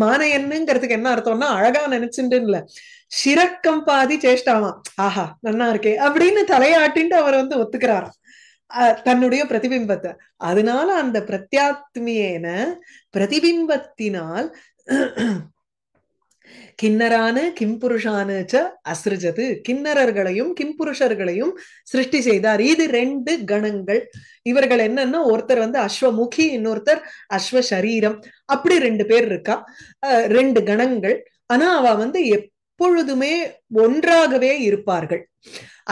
மானையன்னுங்கிறதுக்கு என்ன அர்த்தம்னா அழகா நினைச்சுட்டு இல்ல சிரக்கம்பாதி சேஷ்டாவாம் ஆஹா நல்லா இருக்கே அப்படின்னு தலையாட்டின்ட்டு அவர் வந்து ஒத்துக்கிறாராம் தன்னுடைய பிரதிபிம்பத்தை அதனால அந்த பிரத்யாத்மியேன பிரதிபிம்பத்தினால் கிண்ணரான கிம்புருஷானு ச கிண்ணரர்களையும் கிம்புருஷர்களையும் சிருஷ்டி செய்தார் இது ரெண்டு கணங்கள் இவர்கள் என்னன்னா ஒருத்தர் வந்து அஸ்வமுகி இன்னொருத்தர் அஸ்வ சரீரம் அப்படி ரெண்டு பேர் இருக்கா ரெண்டு கணங்கள் ஆனா அவ வந்து எப் எப்பொழுதுமே ஒன்றாகவே இருப்பார்கள்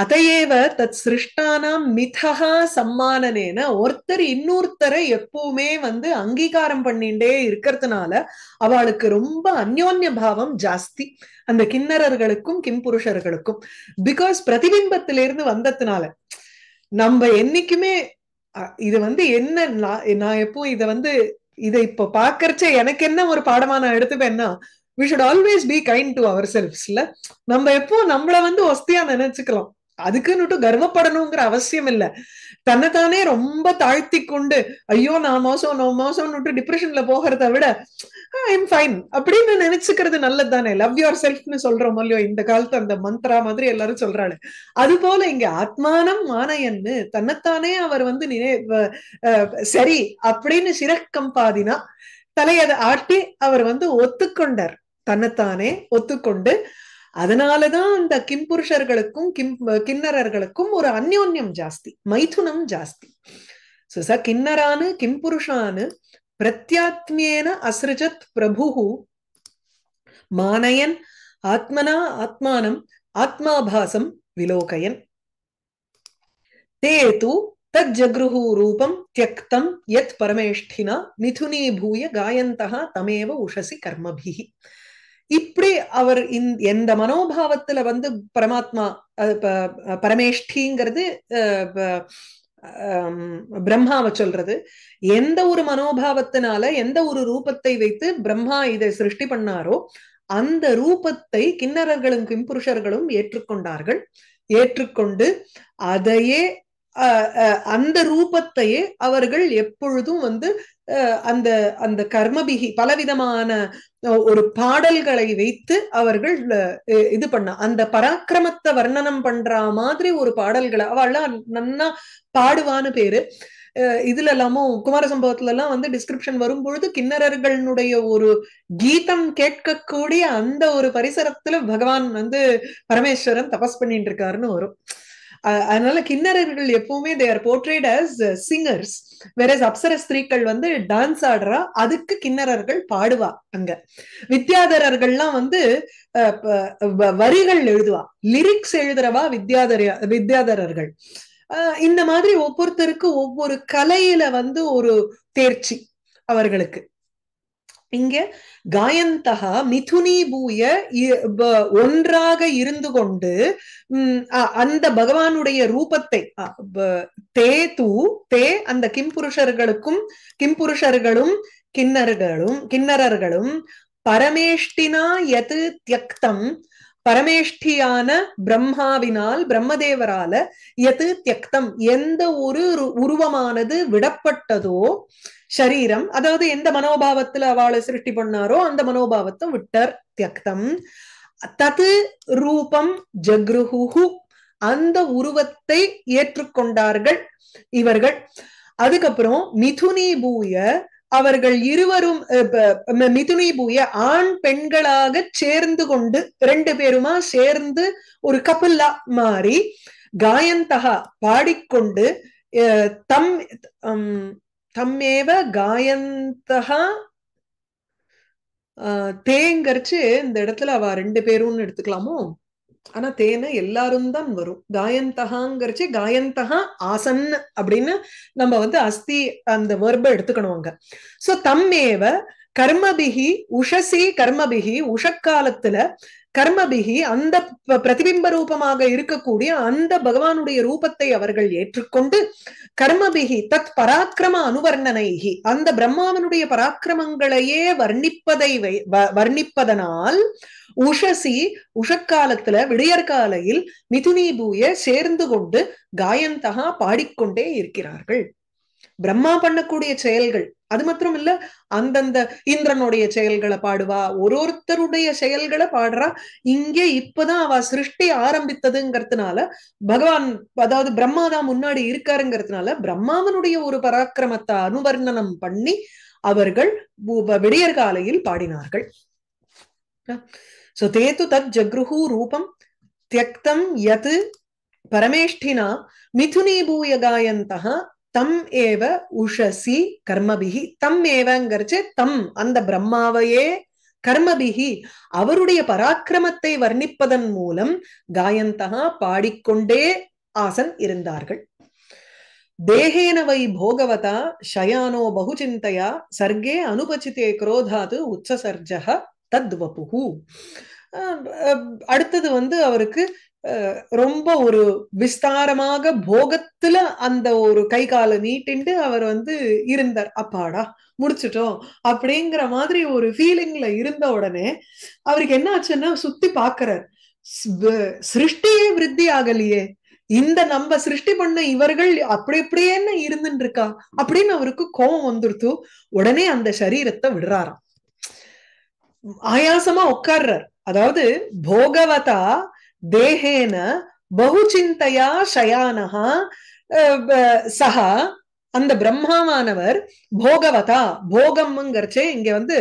அதையேவ தத் சிருஷ்டானாம் மிதகா சம்மானனேன ஒருத்தர் இன்னொருத்தரை எப்பவுமே வந்து அங்கீகாரம் பண்ணிண்டே இருக்கிறதுனால அவளுக்கு ரொம்ப அந்யோன்ய பாவம் ஜாஸ்தி அந்த கிண்ணறர்களுக்கும் கிம்புருஷர்களுக்கும் பிகாஸ் பிரதிபிம்பத்திலிருந்து வந்ததுனால நம்ம என்னைக்குமே இது வந்து என்ன நான் எப்பவும் இதை வந்து இதை இப்ப பாக்குறச்ச எனக்கு என்ன ஒரு பாடமா நான் எடுத்துப்பேன்னா we should always be kind to our செல்ஃப்ஸ்ல நம்ம எப்போ நம்மள வந்து ஒஸ்தியா நினைச்சுக்கலாம் அதுக்குன்னுட்டு கர்வப்படணுங்கிற அவசியம் இல்ல தன்னைத்தானே ரொம்ப தாழ்த்தி கொண்டு ஐயோ நான் மோசம் நோ மோசம்னுட்டு டிப்ரெஷன்ல போகிறத விட ஐ ஃபைன் அப்படின்னு நினைச்சுக்கிறது நல்லது தானே லவ் யுவர் செல்ஃப்னு சொல்றோம் இல்லையோ இந்த காலத்து அந்த மந்த்ரா மாதிரி எல்லாரும் சொல்றாரு அது போல இங்க ஆத்மானம் மானையன்னு தன்னைத்தானே அவர் வந்து நினை சரி அப்படின்னு சிறக்கம் பாதினா தலையதை ஆட்டி அவர் வந்து ஒத்துக்கொண்டார் தன்னைத்தானே ஒத்துக்கொண்டு அதனாலதான் அந்த கிம்புருஷர்களுக்கும் கிம் கிண்ணரர்களுக்கும் ஒரு அந்யோன்யம் ஜாஸ்தி மைதுனம் ஜாஸ்தி சோ ச கிண்ணரானு கிம்புருஷானு பிரத்யாத்மியேன அசிருஜத் பிரபு மானயன் ஆத்மனா ஆத்மானம் ஆத்மாபாசம் விலோகயன் தே தூ தஜ்ஜக்ருஹு ரூபம் தியக்தம் யத் பரமேஷ்டினா மிதுனீபூய காயந்தகா தமேவ உஷசி கர்மபிஹி இப்படி அவர் இந்த எந்த மனோபாவத்துல வந்து பரமாத்மா பரமேஷ்டிங்கிறது பிரம்மாவை சொல்றது எந்த ஒரு மனோபாவத்தினால எந்த ஒரு ரூபத்தை வைத்து பிரம்மா இதை சிருஷ்டி பண்ணாரோ அந்த ரூபத்தை கிண்ணறர்களும் கிம்புருஷர்களும் ஏற்றுக்கொண்டார்கள் ஏற்றுக்கொண்டு அதையே அந்த ரூபத்தையே அவர்கள் எப்பொழுதும் வந்து அந்த அந்த கர்மபிகி பலவிதமான ஒரு பாடல்களை வைத்து அவர்கள் இது பண்ண அந்த பராக்கிரமத்தை வர்ணனம் பண்ற மாதிரி ஒரு பாடல்களை அவள்லாம் நன்னா பாடுவான்னு பேரு இதுல எல்லாமும் குமார சம்பவத்துல எல்லாம் வந்து டிஸ்கிரிப்ஷன் வரும் பொழுது கிண்ணறர்களுடைய ஒரு கீதம் கேட்கக்கூடிய அந்த ஒரு பரிசரத்துல பகவான் வந்து பரமேஸ்வரன் தபஸ் பண்ணிட்டு இருக்காருன்னு வரும் அதனால கிண்ணறர்கள் எப்பவுமே they are portrayed as singers வேற அப்சர ஸ்திரீக்கள் வந்து டான்ஸ் ஆடுறா அதுக்கு கிண்ணறர்கள் பாடுவா அங்க வித்யாதரர்கள்லாம் வந்து வரிகள் எழுதுவா லிரிக்ஸ் எழுதுறவா வித்யாதர வித்யாதரர்கள் இந்த மாதிரி ஒவ்வொருத்தருக்கு ஒவ்வொரு கலையில வந்து ஒரு தேர்ச்சி அவர்களுக்கு இங்க காயந்தகா மிதுனி பூய ஒன்றாக இருந்து கொண்டு அந்த பகவானுடைய ரூபத்தை தே தூ தே அந்த கிம்புருஷர்களுக்கும் கிம்புருஷர்களும் கிண்ணர்களும் கிண்ணரர்களும் பரமேஷ்டினா எது தியக்தம் பரமேஷ்டியான பிரம்மாவினால் பிரம்மதேவரால எது தியக்தம் எந்த ஒரு உருவமானது விடப்பட்டதோ சரீரம் அதாவது எந்த மனோபாவத்துல அவளை சிருஷ்டி பண்ணாரோ அந்த மனோபாவத்தை விட்டர் தியக்தம் தது ரூபம் ஜக்ருஹு அந்த உருவத்தை ஏற்றுக்கொண்டார்கள் இவர்கள் அதுக்கப்புறம் மிதுனி பூய அவர்கள் இருவரும் மிதுனி பூய ஆண் பெண்களாக சேர்ந்து கொண்டு ரெண்டு பேருமா சேர்ந்து ஒரு கபில்லா மாறி காயந்தகா பாடிக்கொண்டு தம் தம்மேவ காயந்தகா தேங்கரிச்சு இந்த இடத்துல அவ ரெண்டு பேரும்னு எடுத்துக்கலாமோ ஆனா தேன எல்லாரும் தான் வரும் காயந்தகாங்கிறச்சு காயந்தகா ஆசன் அப்படின்னு நம்ம வந்து அஸ்தி அந்த வர்பை எடுத்துக்கணும் அங்க சோ தம்மேவ கர்மபிகி உஷசி கர்மபிகி உஷக்காலத்துல கர்மபிகி அந்த பிரதிபிம்ப ரூபமாக இருக்கக்கூடிய அந்த பகவானுடைய ரூபத்தை அவர்கள் ஏற்றுக்கொண்டு கர்மபிகி தத் பராக்கிரம அனுவர்ணனைகி அந்த பிரம்மாவனுடைய பராக்கிரமங்களையே வர்ணிப்பதை வர்ணிப்பதனால் உஷசி உஷக்காலத்துல விடியற்காலையில் மிதுனி பூய சேர்ந்து கொண்டு காயந்தகா பாடிக்கொண்டே இருக்கிறார்கள் பிரம்மா பண்ணக்கூடிய செயல்கள் அது மாத்திரம் இல்ல அந்தந்த இந்திரனுடைய செயல்களை பாடுவா ஒரு ஒருத்தருடைய செயல்களை பாடுறா இங்கே இப்பதான் அவ சிருஷ்டி ஆரம்பித்ததுங்கிறதுனால பகவான் அதாவது பிரம்மா தான் முன்னாடி இருக்காருங்கிறதுனால பிரம்மாவனுடைய ஒரு பராக்கிரமத்தை அனுவர்ணனம் பண்ணி அவர்கள் காலையில் பாடினார்கள் சோ தேத்து தத் ஜக்ருஹு ரூபம் தியக்தம் யத் பரமேஷ்டினா மிதுனீபூய காயந்தா தம் ஏவ உஷசி கர்மபிகி தம் ஏவங்கிறச்சு தம் அந்த பிரம்மாவையே கர்மபிகி அவருடைய பராக்கிரமத்தை வர்ணிப்பதன் மூலம் காயந்தகா பாடிக்கொண்டே ஆசன் இருந்தார்கள் தேகேன வை போகவதா ஷயானோ பகுச்சிந்தையா சர்க்கே அனுபச்சித்தே குரோதாது உச்சசர்ஜக தத்வபுகு அடுத்தது வந்து அவருக்கு ரொம்ப ஒரு விஸ்தாரமாக போகத்துல அந்த ஒரு கை காலை நீட்டிண்டு அவர் வந்து இருந்தார் அப்பாடா முடிச்சிட்டோம் அப்படிங்கிற மாதிரி ஒரு ஃபீலிங்ல இருந்த உடனே அவருக்கு என்ன ஆச்சுன்னா சுத்தி பாக்குறார் சிருஷ்டியே விருத்தி ஆகலையே இந்த நம்ம சிருஷ்டி பண்ண இவர்கள் அப்படி இப்படியே என்ன இருந்துட்டு இருக்கா அப்படின்னு அவருக்கு கோபம் வந்துருத்து உடனே அந்த சரீரத்தை விடுறாராம் ஆயாசமா உட்கார்றார் அதாவது போகவதா தேகேன பகுச்சிந்தையா சயானஹா சஹா அந்த பிரம்மாவானவர் போகவதா போகம்ங்கிறச்சே இங்க வந்து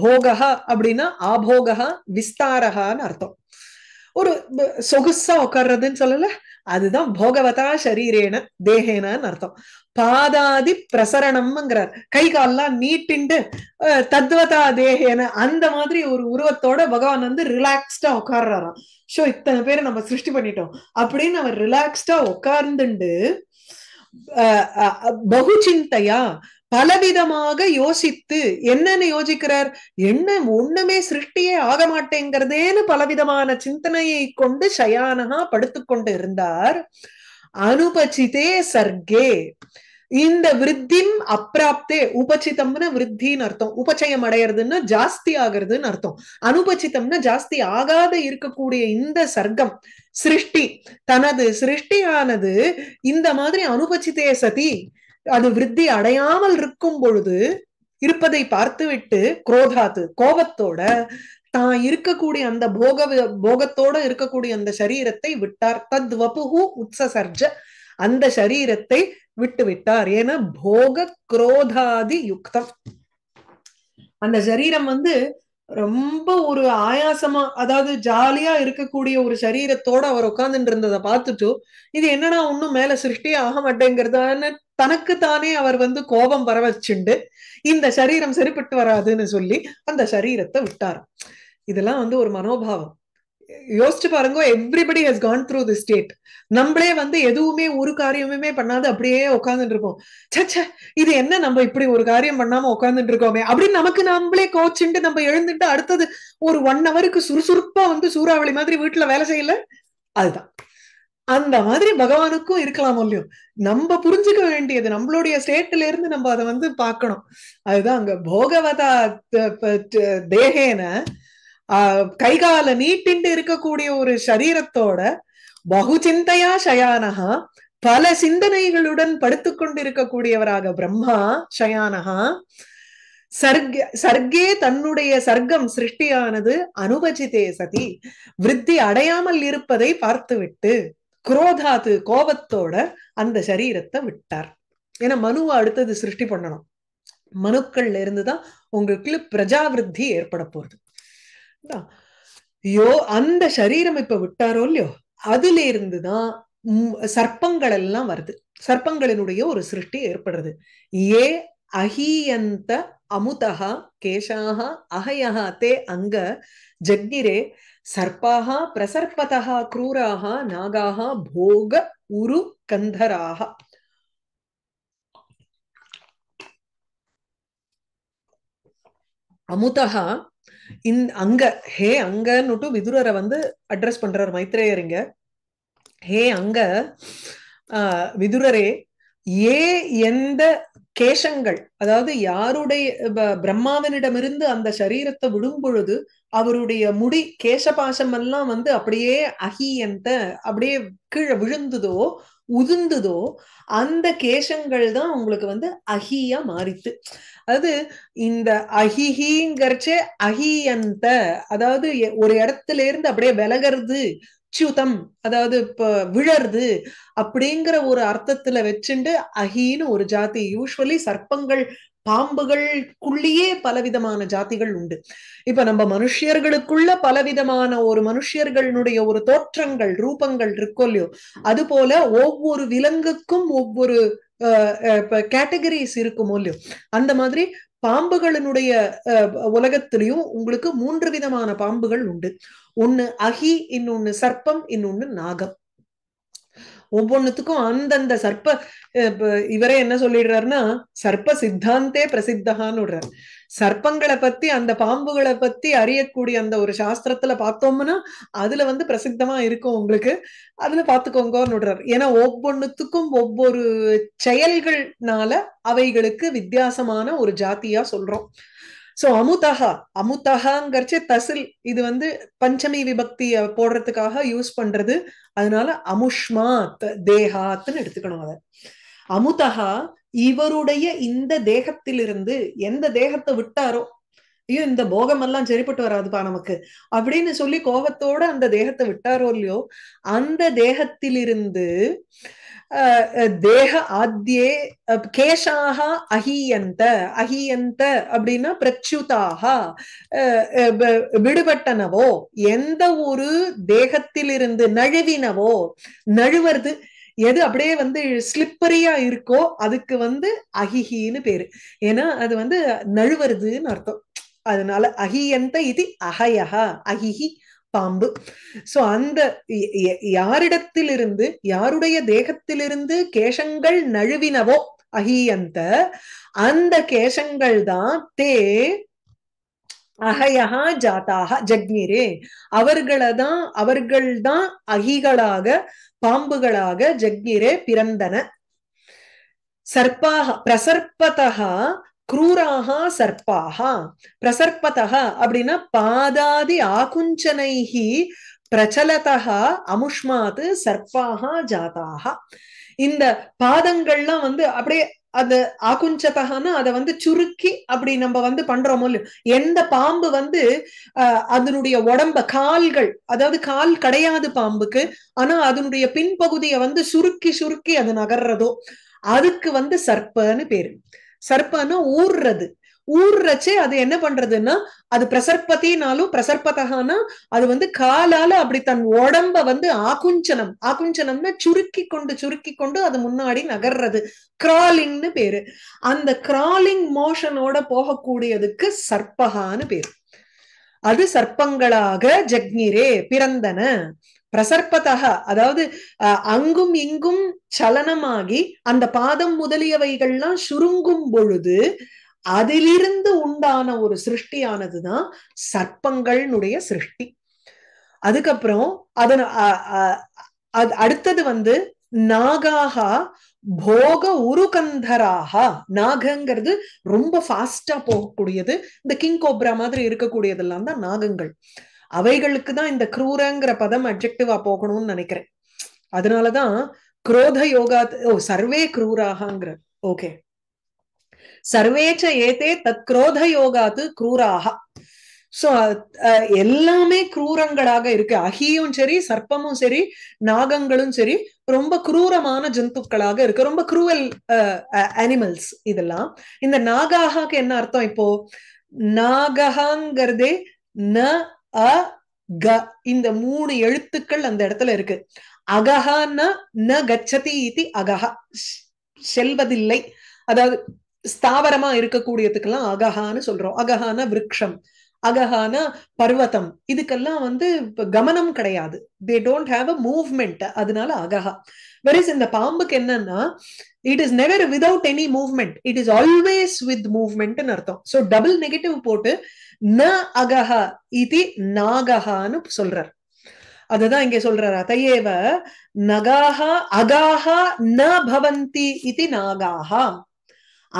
போகா அப்படின்னா ஆபோகா விஸ்தாரகான்னு அர்த்தம் ஒரு சொகுசா உட்கார்றதுன்னு சொல்லல அதுதான் போகவதா சரீரேன தேகேனான்னு அர்த்தம் பாதாதி பிரசரணம்ங்கிறார் கை கால்லாம் நீட்டிண்டு தத்வதா தேகேன அந்த மாதிரி ஒரு உருவத்தோட பகவான் வந்து ரிலாக்ஸ்டா உட்கார்றாராம் ஸோ இத்தனை பேரை நம்ம சிருஷ்டி பண்ணிட்டோம் அப்படின்னு அவர் ரிலாக்ஸ்டா உட்கார்ந்துண்டு பகு சிந்தையா பலவிதமாக யோசித்து என்னன்னு யோசிக்கிறார் என்ன ஒண்ணுமே சிருஷ்டியே ஆக மாட்டேங்கிறதேன்னு பலவிதமான சிந்தனையை கொண்டு சயானகா படுத்துக்கொண்டு இருந்தார் இருந்தார் அனுபச்சிதே சர்க்கே இந்த விருத்தி அப்பிராப்தே உபச்சித்தம்னா விருத்தின்னு அர்த்தம் உபச்சயம் அடையிறதுன்னா ஜாஸ்தி ஆகிறதுன்னு அர்த்தம் அனுபச்சிதம்னா ஜாஸ்தி ஆகாத இருக்கக்கூடிய இந்த சர்க்கம் சிருஷ்டி தனது சிருஷ்டியானது இந்த மாதிரி அனுபச்சிதே சதி அது விருத்தி அடையாமல் இருக்கும் பொழுது இருப்பதை பார்த்துவிட்டு குரோதாத்து கோபத்தோட தான் இருக்கக்கூடிய அந்த போக போகத்தோட இருக்கக்கூடிய அந்த சரீரத்தை விட்டார் தத் வபுகு உத்சசர்ஜ அந்த சரீரத்தை விட்டு விட்டார் ஏன்னா போக குரோதாதி யுக்தம் அந்த சரீரம் வந்து ரொம்ப ஒரு ஆயாசமா அதாவது ஜாலியா இருக்கக்கூடிய ஒரு சரீரத்தோட அவர் உட்கார்ந்துட்டு இருந்ததை பார்த்துட்டு இது என்னடா ஒன்னும் மேல சிருஷ்டி ஆக மாட்டேங்கிறதான தனக்கு தானே அவர் வந்து கோபம் வர வச்சுண்டு இந்த சரீரம் சரிப்பட்டு வராதுன்னு சொல்லி அந்த சரீரத்தை விட்டார் இதெல்லாம் வந்து ஒரு மனோபாவம் யோசிச்சு பாருங்க everybody has gone through the state நம்மளே வந்து எதுவுமே ஒரு காரியமுமே பண்ணாது அப்படியே உட்காந்துட்டு இருப்போம் சச்ச இது என்ன நம்ம இப்படி ஒரு காரியம் பண்ணாம உட்காந்துட்டு இருக்கோமே அப்படின்னு நமக்கு நம்மளே கோச்சுட்டு நம்ம எழுந்துட்டு அடுத்தது ஒரு ஒன் ஹவருக்கு சுறுசுறுப்பா வந்து சூறாவளி மாதிரி வீட்டுல வேலை செய்யல அதுதான் அந்த மாதிரி பகவானுக்கும் இருக்கலாம் இல்லையோ நம்ம புரிஞ்சுக்க வேண்டியது நம்மளுடைய ஸ்டேட்ல இருந்து நம்ம அதை வந்து பார்க்கணும் அதுதான் அங்க போகவதா தேகேன கைகால நீட்டிண்டு இருக்கக்கூடிய ஒரு சரீரத்தோட பகுச்சிந்தையா சயானகா பல சிந்தனைகளுடன் படுத்துக்கொண்டிருக்கக்கூடியவராக பிரம்மா சயானகா சர்க சர்க்கே தன்னுடைய சர்க்கம் சிருஷ்டியானது அனுபஜிதே சதி விருத்தி அடையாமல் இருப்பதை பார்த்துவிட்டு குரோதாது கோபத்தோட அந்த சரீரத்தை விட்டார் ஏன்னா மனுவை அடுத்தது சிருஷ்டி பண்ணணும் மனுக்கள்ல இருந்துதான் தான் உங்களுக்கு பிரஜாவிருத்தி ஏற்பட போகுது யோ ஐயோ அந்த சரீரம் இப்ப விட்டாரோ இல்லையோ அதுல இருந்துதான் சர்ப்பங்கள் எல்லாம் வருது சர்ப்பங்களினுடைய ஒரு சிருஷ்டி ஏற்படுறது ஏ அஹீயந்த அமுதா கேஷாக அஹயா தே அங்க ஜக்னிரே சர்பாக பிரசர்பதா குரூராக நாகாக போக உரு கந்தராக அமுதா இந் அங்க ஹே அங்கன்னுட்டு விதுரரை வந்து அட்ரஸ் பண்றார் மைத்ரேயர் இங்க ஹே அங்க விதுரரே ஏ எந்த கேசங்கள் அதாவது யாருடைய பிரம்மாவினிடமிருந்து அந்த சரீரத்தை விடும் பொழுது அவருடைய முடி கேசபாசம் எல்லாம் வந்து அப்படியே அஹியந்த அப்படியே கீழே விழுந்ததோ உதிர்ந்ததோ அந்த கேசங்கள் தான் உங்களுக்கு வந்து அஹியா மாறித்து அது இந்த அஹிஹிங்கிறச்சே அஹியந்த அதாவது ஒரு இடத்துல இருந்து அப்படியே விலகிறது சுதம் அதாவது இப்போ விழருது அப்படிங்கிற ஒரு அர்த்தத்துல வச்சுண்டு அஹின்னு ஒரு ஜாதி யூஸ்வலி சர்ப்பங்கள் பாம்புகளுக்குள்ளேயே பலவிதமான ஜாதிகள் உண்டு இப்ப நம்ம மனுஷியர்களுக்குள்ள பலவிதமான ஒரு மனுஷியர்களுடைய ஒரு தோற்றங்கள் ரூபங்கள் இருக்கோ இல்லையோ அது போல ஒவ்வொரு விலங்குக்கும் ஒவ்வொரு கேட்டகரிஸ் இருக்குமோ இல்லையோ அந்த மாதிரி பாம்புகளினுடைய உலகத்திலையும் உங்களுக்கு மூன்று விதமான பாம்புகள் உண்டு ஒன்னு அகி இன்னொன்னு சர்ப்பம் இன்னொன்னு நாகம் ஒவ்வொன்னுத்துக்கும் அந்தந்த சர்ப்ப இவரே என்ன சொல்லிடுறாருன்னா சர்ப்ப சித்தாந்தே பிரசித்தகான்னு விடுறாரு சர்ப்பங்களை பத்தி அந்த பாம்புகளை பத்தி அறியக்கூடிய அந்த ஒரு சாஸ்திரத்துல பார்த்தோம்னா அதுல வந்து பிரசித்தமா இருக்கும் உங்களுக்கு அதுல பாத்துக்கோங்கன்னு விடுறாரு ஏன்னா ஒவ்வொன்னுத்துக்கும் ஒவ்வொரு செயல்கள்னால அவைகளுக்கு வித்தியாசமான ஒரு ஜாத்தியா சொல்றோம் சோ அமுதஹா அமுதஹாங்கிறச்சு தசில் இது வந்து பஞ்சமி விபக்திய போடுறதுக்காக யூஸ் பண்றது அதனால அமுஷ்மாத் தேகாத்னு எடுத்துக்கணும் அதை அமுதஹா இவருடைய இந்த தேகத்திலிருந்து எந்த தேகத்தை விட்டாரோ ஐயோ இந்த போகம் எல்லாம் சரிப்பட்டு வராதுப்பா நமக்கு அப்படின்னு சொல்லி கோபத்தோட அந்த தேகத்தை விட்டாரோ இல்லையோ அந்த தேகத்திலிருந்து தேக ஆத்தியே கேஷாக அஹியந்த அஹியந்த அப்படின்னா பிரச்சுதாக விடுபட்டனவோ எந்த ஒரு தேகத்திலிருந்து நழுவினவோ நழுவது எது அப்படியே வந்து ஸ்லிப்பரியா இருக்கோ அதுக்கு வந்து அஹிஹின்னு பேரு ஏன்னா அது வந்து நழுவருதுன்னு அர்த்தம் அதனால அஹியந்த இது அஹயஹ அஹிஹி பாம்பு சோ அந்த யாரிடத்திலிருந்து யாருடைய தேகத்திலிருந்து கேசங்கள் நழுவினவோ அகியந்த அந்த கேசங்கள் தான் தே அகையா ஜாத்தாக ஜக்னிரே அவர்களை தான் அவர்கள் தான் அகிகளாக பாம்புகளாக ஜக்னிரே பிறந்தன சர்ப்பாக பிரசர்பதா குரூராக சர்ப்பாக பிரசர்பதா அப்படின்னா பாதாதி ஆகுஞ்சனைகி பிரச்சலதா அமுஷ்மாத்து சர்ப்பாக ஜாதாக இந்த பாதங்கள்லாம் வந்து அப்படியே அது ஆகுஞ்சதகான்னு அதை வந்து சுருக்கி அப்படி நம்ம வந்து பண்றோமோ எந்த பாம்பு வந்து அதனுடைய உடம்ப கால்கள் அதாவது கால் கிடையாது பாம்புக்கு ஆனா அதனுடைய பின்பகுதியை வந்து சுருக்கி சுருக்கி அது நகர்றதோ அதுக்கு வந்து சர்ப்பன்னு பேரு சர்ப்பனா ஊர்றது ஊர்றச்சே அது என்ன பண்றதுன்னா அது பிரசற்பத்தினாலும் பிரசற்பதகானா அது வந்து காலால அப்படி தன் உடம்ப வந்து ஆகுஞ்சனம் ஆகுஞ்சனம்னா சுருக்கி கொண்டு சுருக்கி கொண்டு அது முன்னாடி நகர்றது கிராலிங்னு பேரு அந்த கிராலிங் மோஷனோட போகக்கூடியதுக்கு சர்ப்பகான்னு பேரு அது சர்ப்பங்களாக ஜக்னிரே பிறந்தன பிரசற்பதாக அதாவது அங்கும் இங்கும் சலனமாகி அந்த பாதம் முதலியவைகள்லாம் சுருங்கும் பொழுது அதிலிருந்து உண்டான ஒரு சிருஷ்டியானதுதான் சர்ப்பங்கள்னுடைய சிருஷ்டி அதுக்கப்புறம் அதன் அடுத்தது வந்து நாகாக போக உருகந்தராக நாகங்கிறது ரொம்ப ஃபாஸ்டா போகக்கூடியது இந்த கிங் கோப்ரா மாதிரி இருக்கக்கூடியதெல்லாம் தான் நாகங்கள் அவைகளுக்கு தான் இந்த குரூரங்கிற பதம் அப்ஜெக்டிவா போகணும்னு நினைக்கிறேன் அதனாலதான் குரோத யோகா ஓ சர்வே குரூராகங்கிற ஓகே சர்வேச்ச ஏதே தத் குரோத யோகாத்து குரூராக சோ எல்லாமே குரூரங்களாக இருக்கு அகியும் சரி சர்ப்பமும் சரி நாகங்களும் சரி ரொம்ப குரூரமான ஜந்துக்களாக இருக்கு ரொம்ப குரூவல் அனிமல்ஸ் இதெல்லாம் இந்த நாகாகாக்கு என்ன அர்த்தம் இப்போ நாககாங்கிறதே ந அ க இந்த மூணு எழுத்துக்கள் அந்த இடத்துல இருக்கு அகஹான்னா ந கச்சதி இது அகஹா செல்வதில்லை அதாவது ஸ்தாவரமா இருக்கக்கூடியதுக்கெல்லாம் அகஹான்னு சொல்றோம் அகஹான விரக்ஷம் அகஹான பர்வதம் இதுக்கெல்லாம் வந்து கமனம் கிடையாது they don't have a movement அதனால அகஹா வெரிஸ் இந்த பாம்புக்கு என்னன்னா it is never without any movement it is always with மூவ்மெண்ட்னு அர்த்தம் சோ டபுள் நெகட்டிவ் போட்டு ந அகஹ இது நாகஹான்னு சொல்றார் அதுதான் இங்க சொல்றாரு அதையேவ நகாஹா அகாஹா ந பவந்தி இது நாகாஹா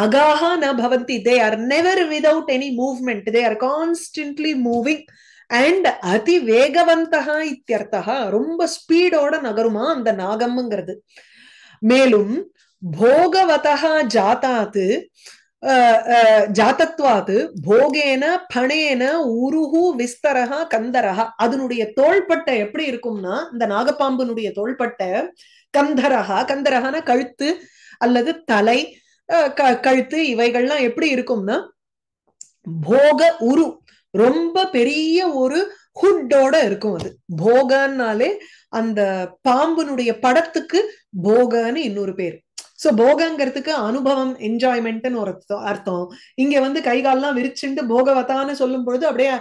அகாஹா ந பவந்தி they are never without any movement they are constantly moving and அதி வேகவந்தகா இத்தியர்த்தகா ரொம்ப ஸ்பீடோட நகருமா அந்த நாகம்ங்கிறது மேலும் போகவதா ஜாத்தாத்து ஜாத்தத்வாத்து போகேன பணேன உருகு விஸ்தரகா கந்தரகா அதனுடைய தோள்பட்டை எப்படி இருக்கும்னா இந்த நாகப்பாம்புனுடைய தோள்பட்டை கந்தரகா கந்தரகான கழுத்து அல்லது தலை கழுத்து இவைகள்லாம் எப்படி இருக்கும்னா போக உரு ரொம்ப பெரிய ஒரு ஹுட்டோட இருக்கும் அது போகன்னாலே அந்த பாம்புனுடைய படத்துக்கு போகன்னு இன்னொரு பேர் சோ போகங்கிறதுக்கு அனுபவம் என்ஜாய்மெண்ட்னு ஒரு அர்த்தம் இங்க வந்து கைகாலெல்லாம் விரிச்சுட்டு போகவதான்னு சொல்லும் பொழுது அப்படியே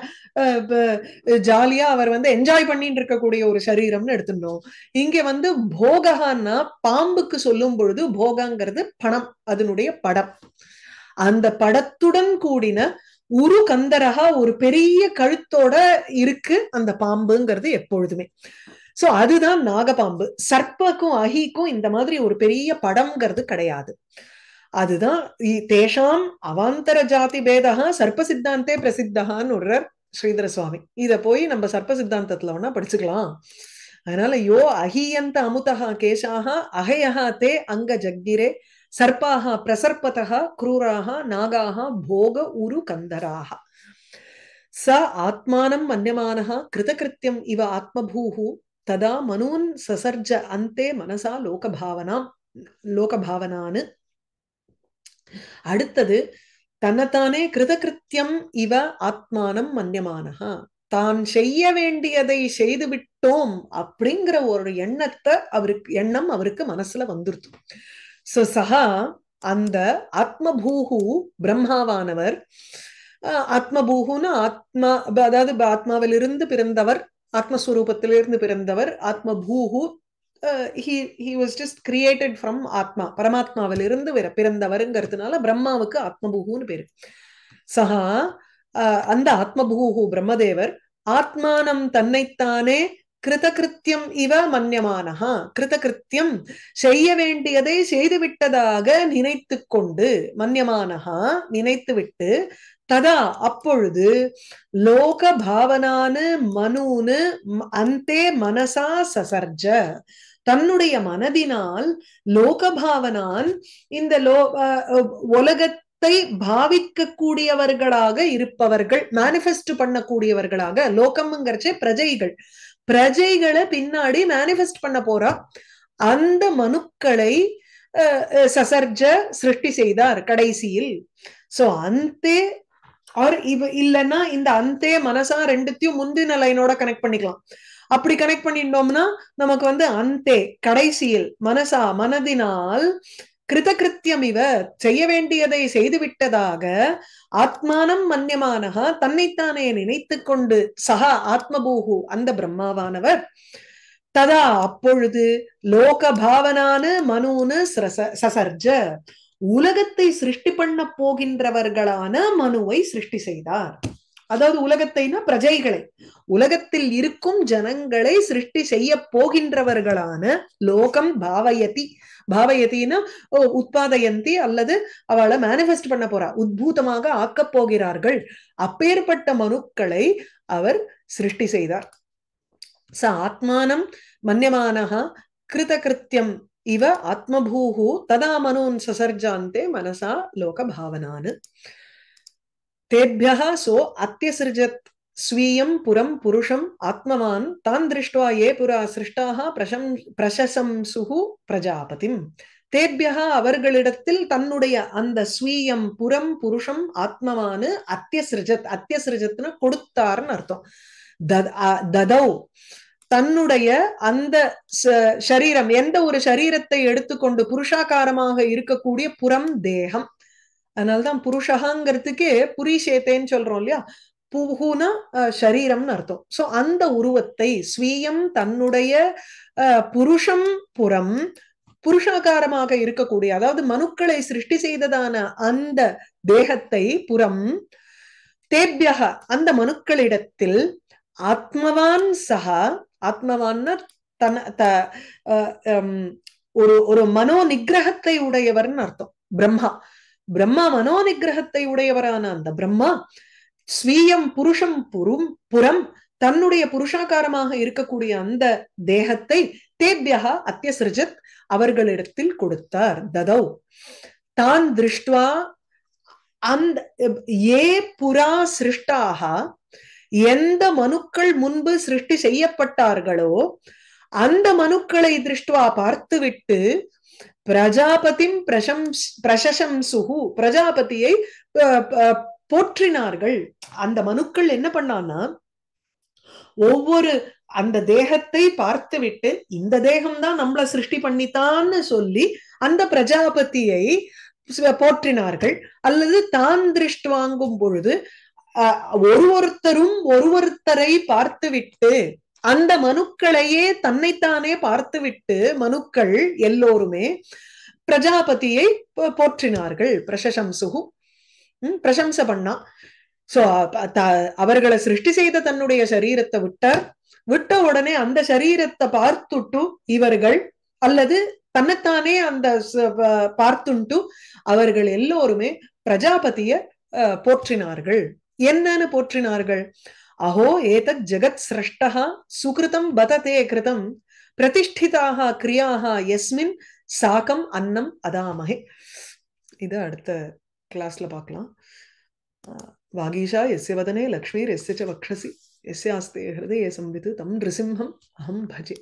ஜாலியா அவர் வந்து என்ஜாய் பண்ணிட்டு இருக்கக்கூடிய ஒரு சரீரம்னு எடுத்துட்டோம் இங்க வந்து போககான்னா பாம்புக்கு சொல்லும் பொழுது போகங்கிறது பணம் அதனுடைய படம் அந்த படத்துடன் கூடின உரு கந்தரகா ஒரு பெரிய கழுத்தோட இருக்கு அந்த பாம்புங்கிறது எப்பொழுதுமே சோ அதுதான் நாகபாம்பு சர்ப்பக்கும் அகிக்கும் இந்த மாதிரி ஒரு பெரிய படம்ங்கிறது கிடையாது அதுதான் தேஷாம் அவாந்தர ஜாதி பேதகா சர்ப்ப சித்தாந்தே பிரசித்தகான்னு விடுறார் ஸ்ரீதர சுவாமி இத போய் நம்ம சர்ப்ப சித்தாந்தத்துல ஒன்னா படிச்சுக்கலாம் அதனால யோ அகியந்த அமுதகா கேசாக அகையகா தே அங்க ஜக்கிரே சர்ப்பாக பிரசர்பதா குரூராக நாகாக போக உரு கந்தராக ச ஆத்மானம் மன்யமானஹா கிருதகிருத்தியம் இவ ஆத்மபூஹு ததா மனூன் சசர்ஜ அந்தே மனசா லோகபாவனாம் லோகபாவனான்னு அடுத்தது தன்னைத்தானே கிருதகிருத்தியம் இவ ஆத்மானம் மன்யமானஹா தான் செய்ய வேண்டியதை செய்து விட்டோம் அப்படிங்கிற ஒரு எண்ணத்தை அவருக்கு எண்ணம் அவருக்கு மனசுல வந்துருது சோ சஹா அந்த ஆத்மபூகு பிரம்மாவானவர் ஆத்மபூகுன்னு ஆத்மா அதாவது ஆத்மாவிலிருந்து பிறந்தவர் ஆத்மஸ்வரூபத்திலிருந்து பிறந்தவர் ஆத்ம பூஹு he he was just created from ஆத்மா பரமாத்மாவிலிருந்து பிறந்தவருங்கிறதுனால பிரம்மாவுக்கு ஆத்மபூகுன்னு பேரு சஹா அந்த ஆத்மபூகு பிரம்மதேவர் ஆத்மானம் தன்னைத்தானே கிருதகிருத்தியம் இவ மன்யமானஹா கிருதகிருத்தியம் செய்ய வேண்டியதை செய்துவிட்டதாக நினைத்து கொண்டு மன்யமானஹா நினைத்து விட்டு ததா அப்பொழுது லோக பாவனானு மனுனு அந்தே மனசா சசர்ஜ தன்னுடைய மனதினால் லோக பாவனான் இந்த லோ உலகத்தை பாவிக்க கூடியவர்களாக இருப்பவர்கள் மேனிஃபெஸ்ட் பண்ணக்கூடியவர்களாக லோகம்ங்கிறச்சே பிரஜைகள் பிரஜைகளை பின்னாடி மேனிஃபெஸ்ட் பண்ண போறா அந்த மனுக்களை சசர்ஜ சிருஷ்டி செய்தார் கடைசியில் சோ அந்தே ஆர் இவ இல்லைன்னா இந்த அந்தே மனசா ரெண்டுத்தையும் முந்தின லைனோட கனெக்ட் பண்ணிக்கலாம் அப்படி கனெக்ட் பண்ணிட்டோம்னா நமக்கு வந்து அந்தே கடைசியில் மனசா மனதினால் கிருதகிருத்தியம் இவ செய்ய வேண்டியதை செய்துவிட்டதாக ஆத்மானம் மன்யமானகா தன்னைத்தானே நினைத்து கொண்டு சகா ஆத்மபூகு அந்த பிரம்மாவானவர் ததா அப்பொழுது லோக பாவனானு மனுனு சசர்ஜ உலகத்தை சிருஷ்டி பண்ண போகின்றவர்களான மனுவை சிருஷ்டி செய்தார் அதாவது உலகத்தைனா பிரஜைகளை உலகத்தில் இருக்கும் ஜனங்களை சிருஷ்டி செய்ய போகின்றவர்களான லோகம் பாவயதி பாவயத்தின்னா உத்பாதயந்தி அல்லது அவளை மேனிபெஸ்ட் பண்ண போறா உத்பூதமாக ஆக்கப் போகிறார்கள் அப்பேற்பட்ட மனுக்களை அவர் சிருஷ்டி செய்தார் ச ஆத்மானம் கிருத கிருத்தியம் இவ ஆத்மபூஹு ததா மனோன் சசர்ஜாந்தே மனசா லோக பாவனான் தேபியா சோ அத்தியசிருஜத் ஸ்வீயம் புறம் புருஷம் ஆத்மவான் தான் திருஷ்டுவா ஏ புரா சிருஷ்டாக பிரசம் பிரசசம் சுகு பிரஜாபதிம் தேபியகா அவர்களிடத்தில் தன்னுடைய அந்த ஸ்வீயம் புறம் புருஷம் ஆத்மவானு அத்தியசிருஜத் அத்தியசிருஜத்னு கொடுத்தார்னு அர்த்தம் ததௌ தன்னுடைய அந்த சரீரம் எந்த ஒரு சரீரத்தை எடுத்துக்கொண்டு புருஷாகாரமாக இருக்கக்கூடிய புறம் தேகம் அதனால்தான் புருஷகாங்கிறதுக்கே புரிசேத்தேன்னு சொல்றோம் இல்லையா பூஹுனா சரீரம்னு அர்த்தம் சோ அந்த உருவத்தை ஸ்வீயம் தன்னுடைய புருஷம் புறம் புருஷாகாரமாக இருக்கக்கூடிய அதாவது மனுக்களை சிருஷ்டி செய்ததான அந்த தேகத்தை புறம் தேபியக அந்த மனுக்களிடத்தில் ஆத்மவான் சகா ஆத்மவான் தன த ஒரு ஒரு மனோ நிகிரகத்தை உடையவர்னு அர்த்தம் பிரம்மா பிரம்மா மனோ நிகிரகத்தை உடையவரான அந்த பிரம்மா ஸ்வீயம் புருஷம் புறும் புறம் தன்னுடைய புருஷாகாரமாக இருக்கக்கூடிய அந்த தேகத்தை தேபியா அத்தியசிருஜத் அவர்களிடத்தில் கொடுத்தார் ததௌ தான் திருஷ்டுவா அந்த ஏ புறா சிருஷ்டாக எந்த மனுக்கள் முன்பு சிருஷ்டி செய்யப்பட்டார்களோ அந்த மனுக்களை திருஷ்டுவா பார்த்துவிட்டு பிரஜாபதிம் பிரசம் பிரசசம் சுகு பிரஜாபதியை போற்றினார்கள் அந்த மனுக்கள் என்ன பண்ணான்னா ஒவ்வொரு அந்த தேகத்தை பார்த்து விட்டு இந்த தேகம் தான் நம்மள சிருஷ்டி பண்ணித்தான்னு சொல்லி அந்த பிரஜாபதியை போற்றினார்கள் அல்லது தான் திருஷ்டி வாங்கும் பொழுது ஒரு ஒருத்தரும் ஒருவருத்தரை பார்த்து விட்டு அந்த மனுக்களையே தன்னைத்தானே பார்த்து விட்டு மனுக்கள் எல்லோருமே பிரஜாபதியை போற்றினார்கள் சுகு பிரசம்ச பண்ணா சோ அவர்களை சிருஷ்டி செய்த தன்னுடைய சரீரத்தை விட்டார் விட்ட உடனே அந்த சரீரத்தை பார்த்துட்டு இவர்கள் அல்லது தன்னைத்தானே அந்த பார்த்துட்டு அவர்கள் எல்லோருமே பிரஜாபதிய போற்றினார்கள் என்னன்னு போற்றினார்கள் அஹோ ஏதத் ஜெகத் சிரஷ்டா சுகிருதம் பததே கிருதம் பிரதிஷ்டிதாக கிரியாக எஸ்மின் சாக்கம் அன்னம் அதாமகே இது அடுத்த கிளாஸ்ல பார்க்கலாம் வாகீஷா எஸ்ய வதனே லக்ஷ்மீர் எஸ்ய ச வக்ஷசி எஸ்ய எஸ்யாஸ்தே ஹிருதய சம்பித்து தம் நிருசிம்ஹம் அஹம் பஜே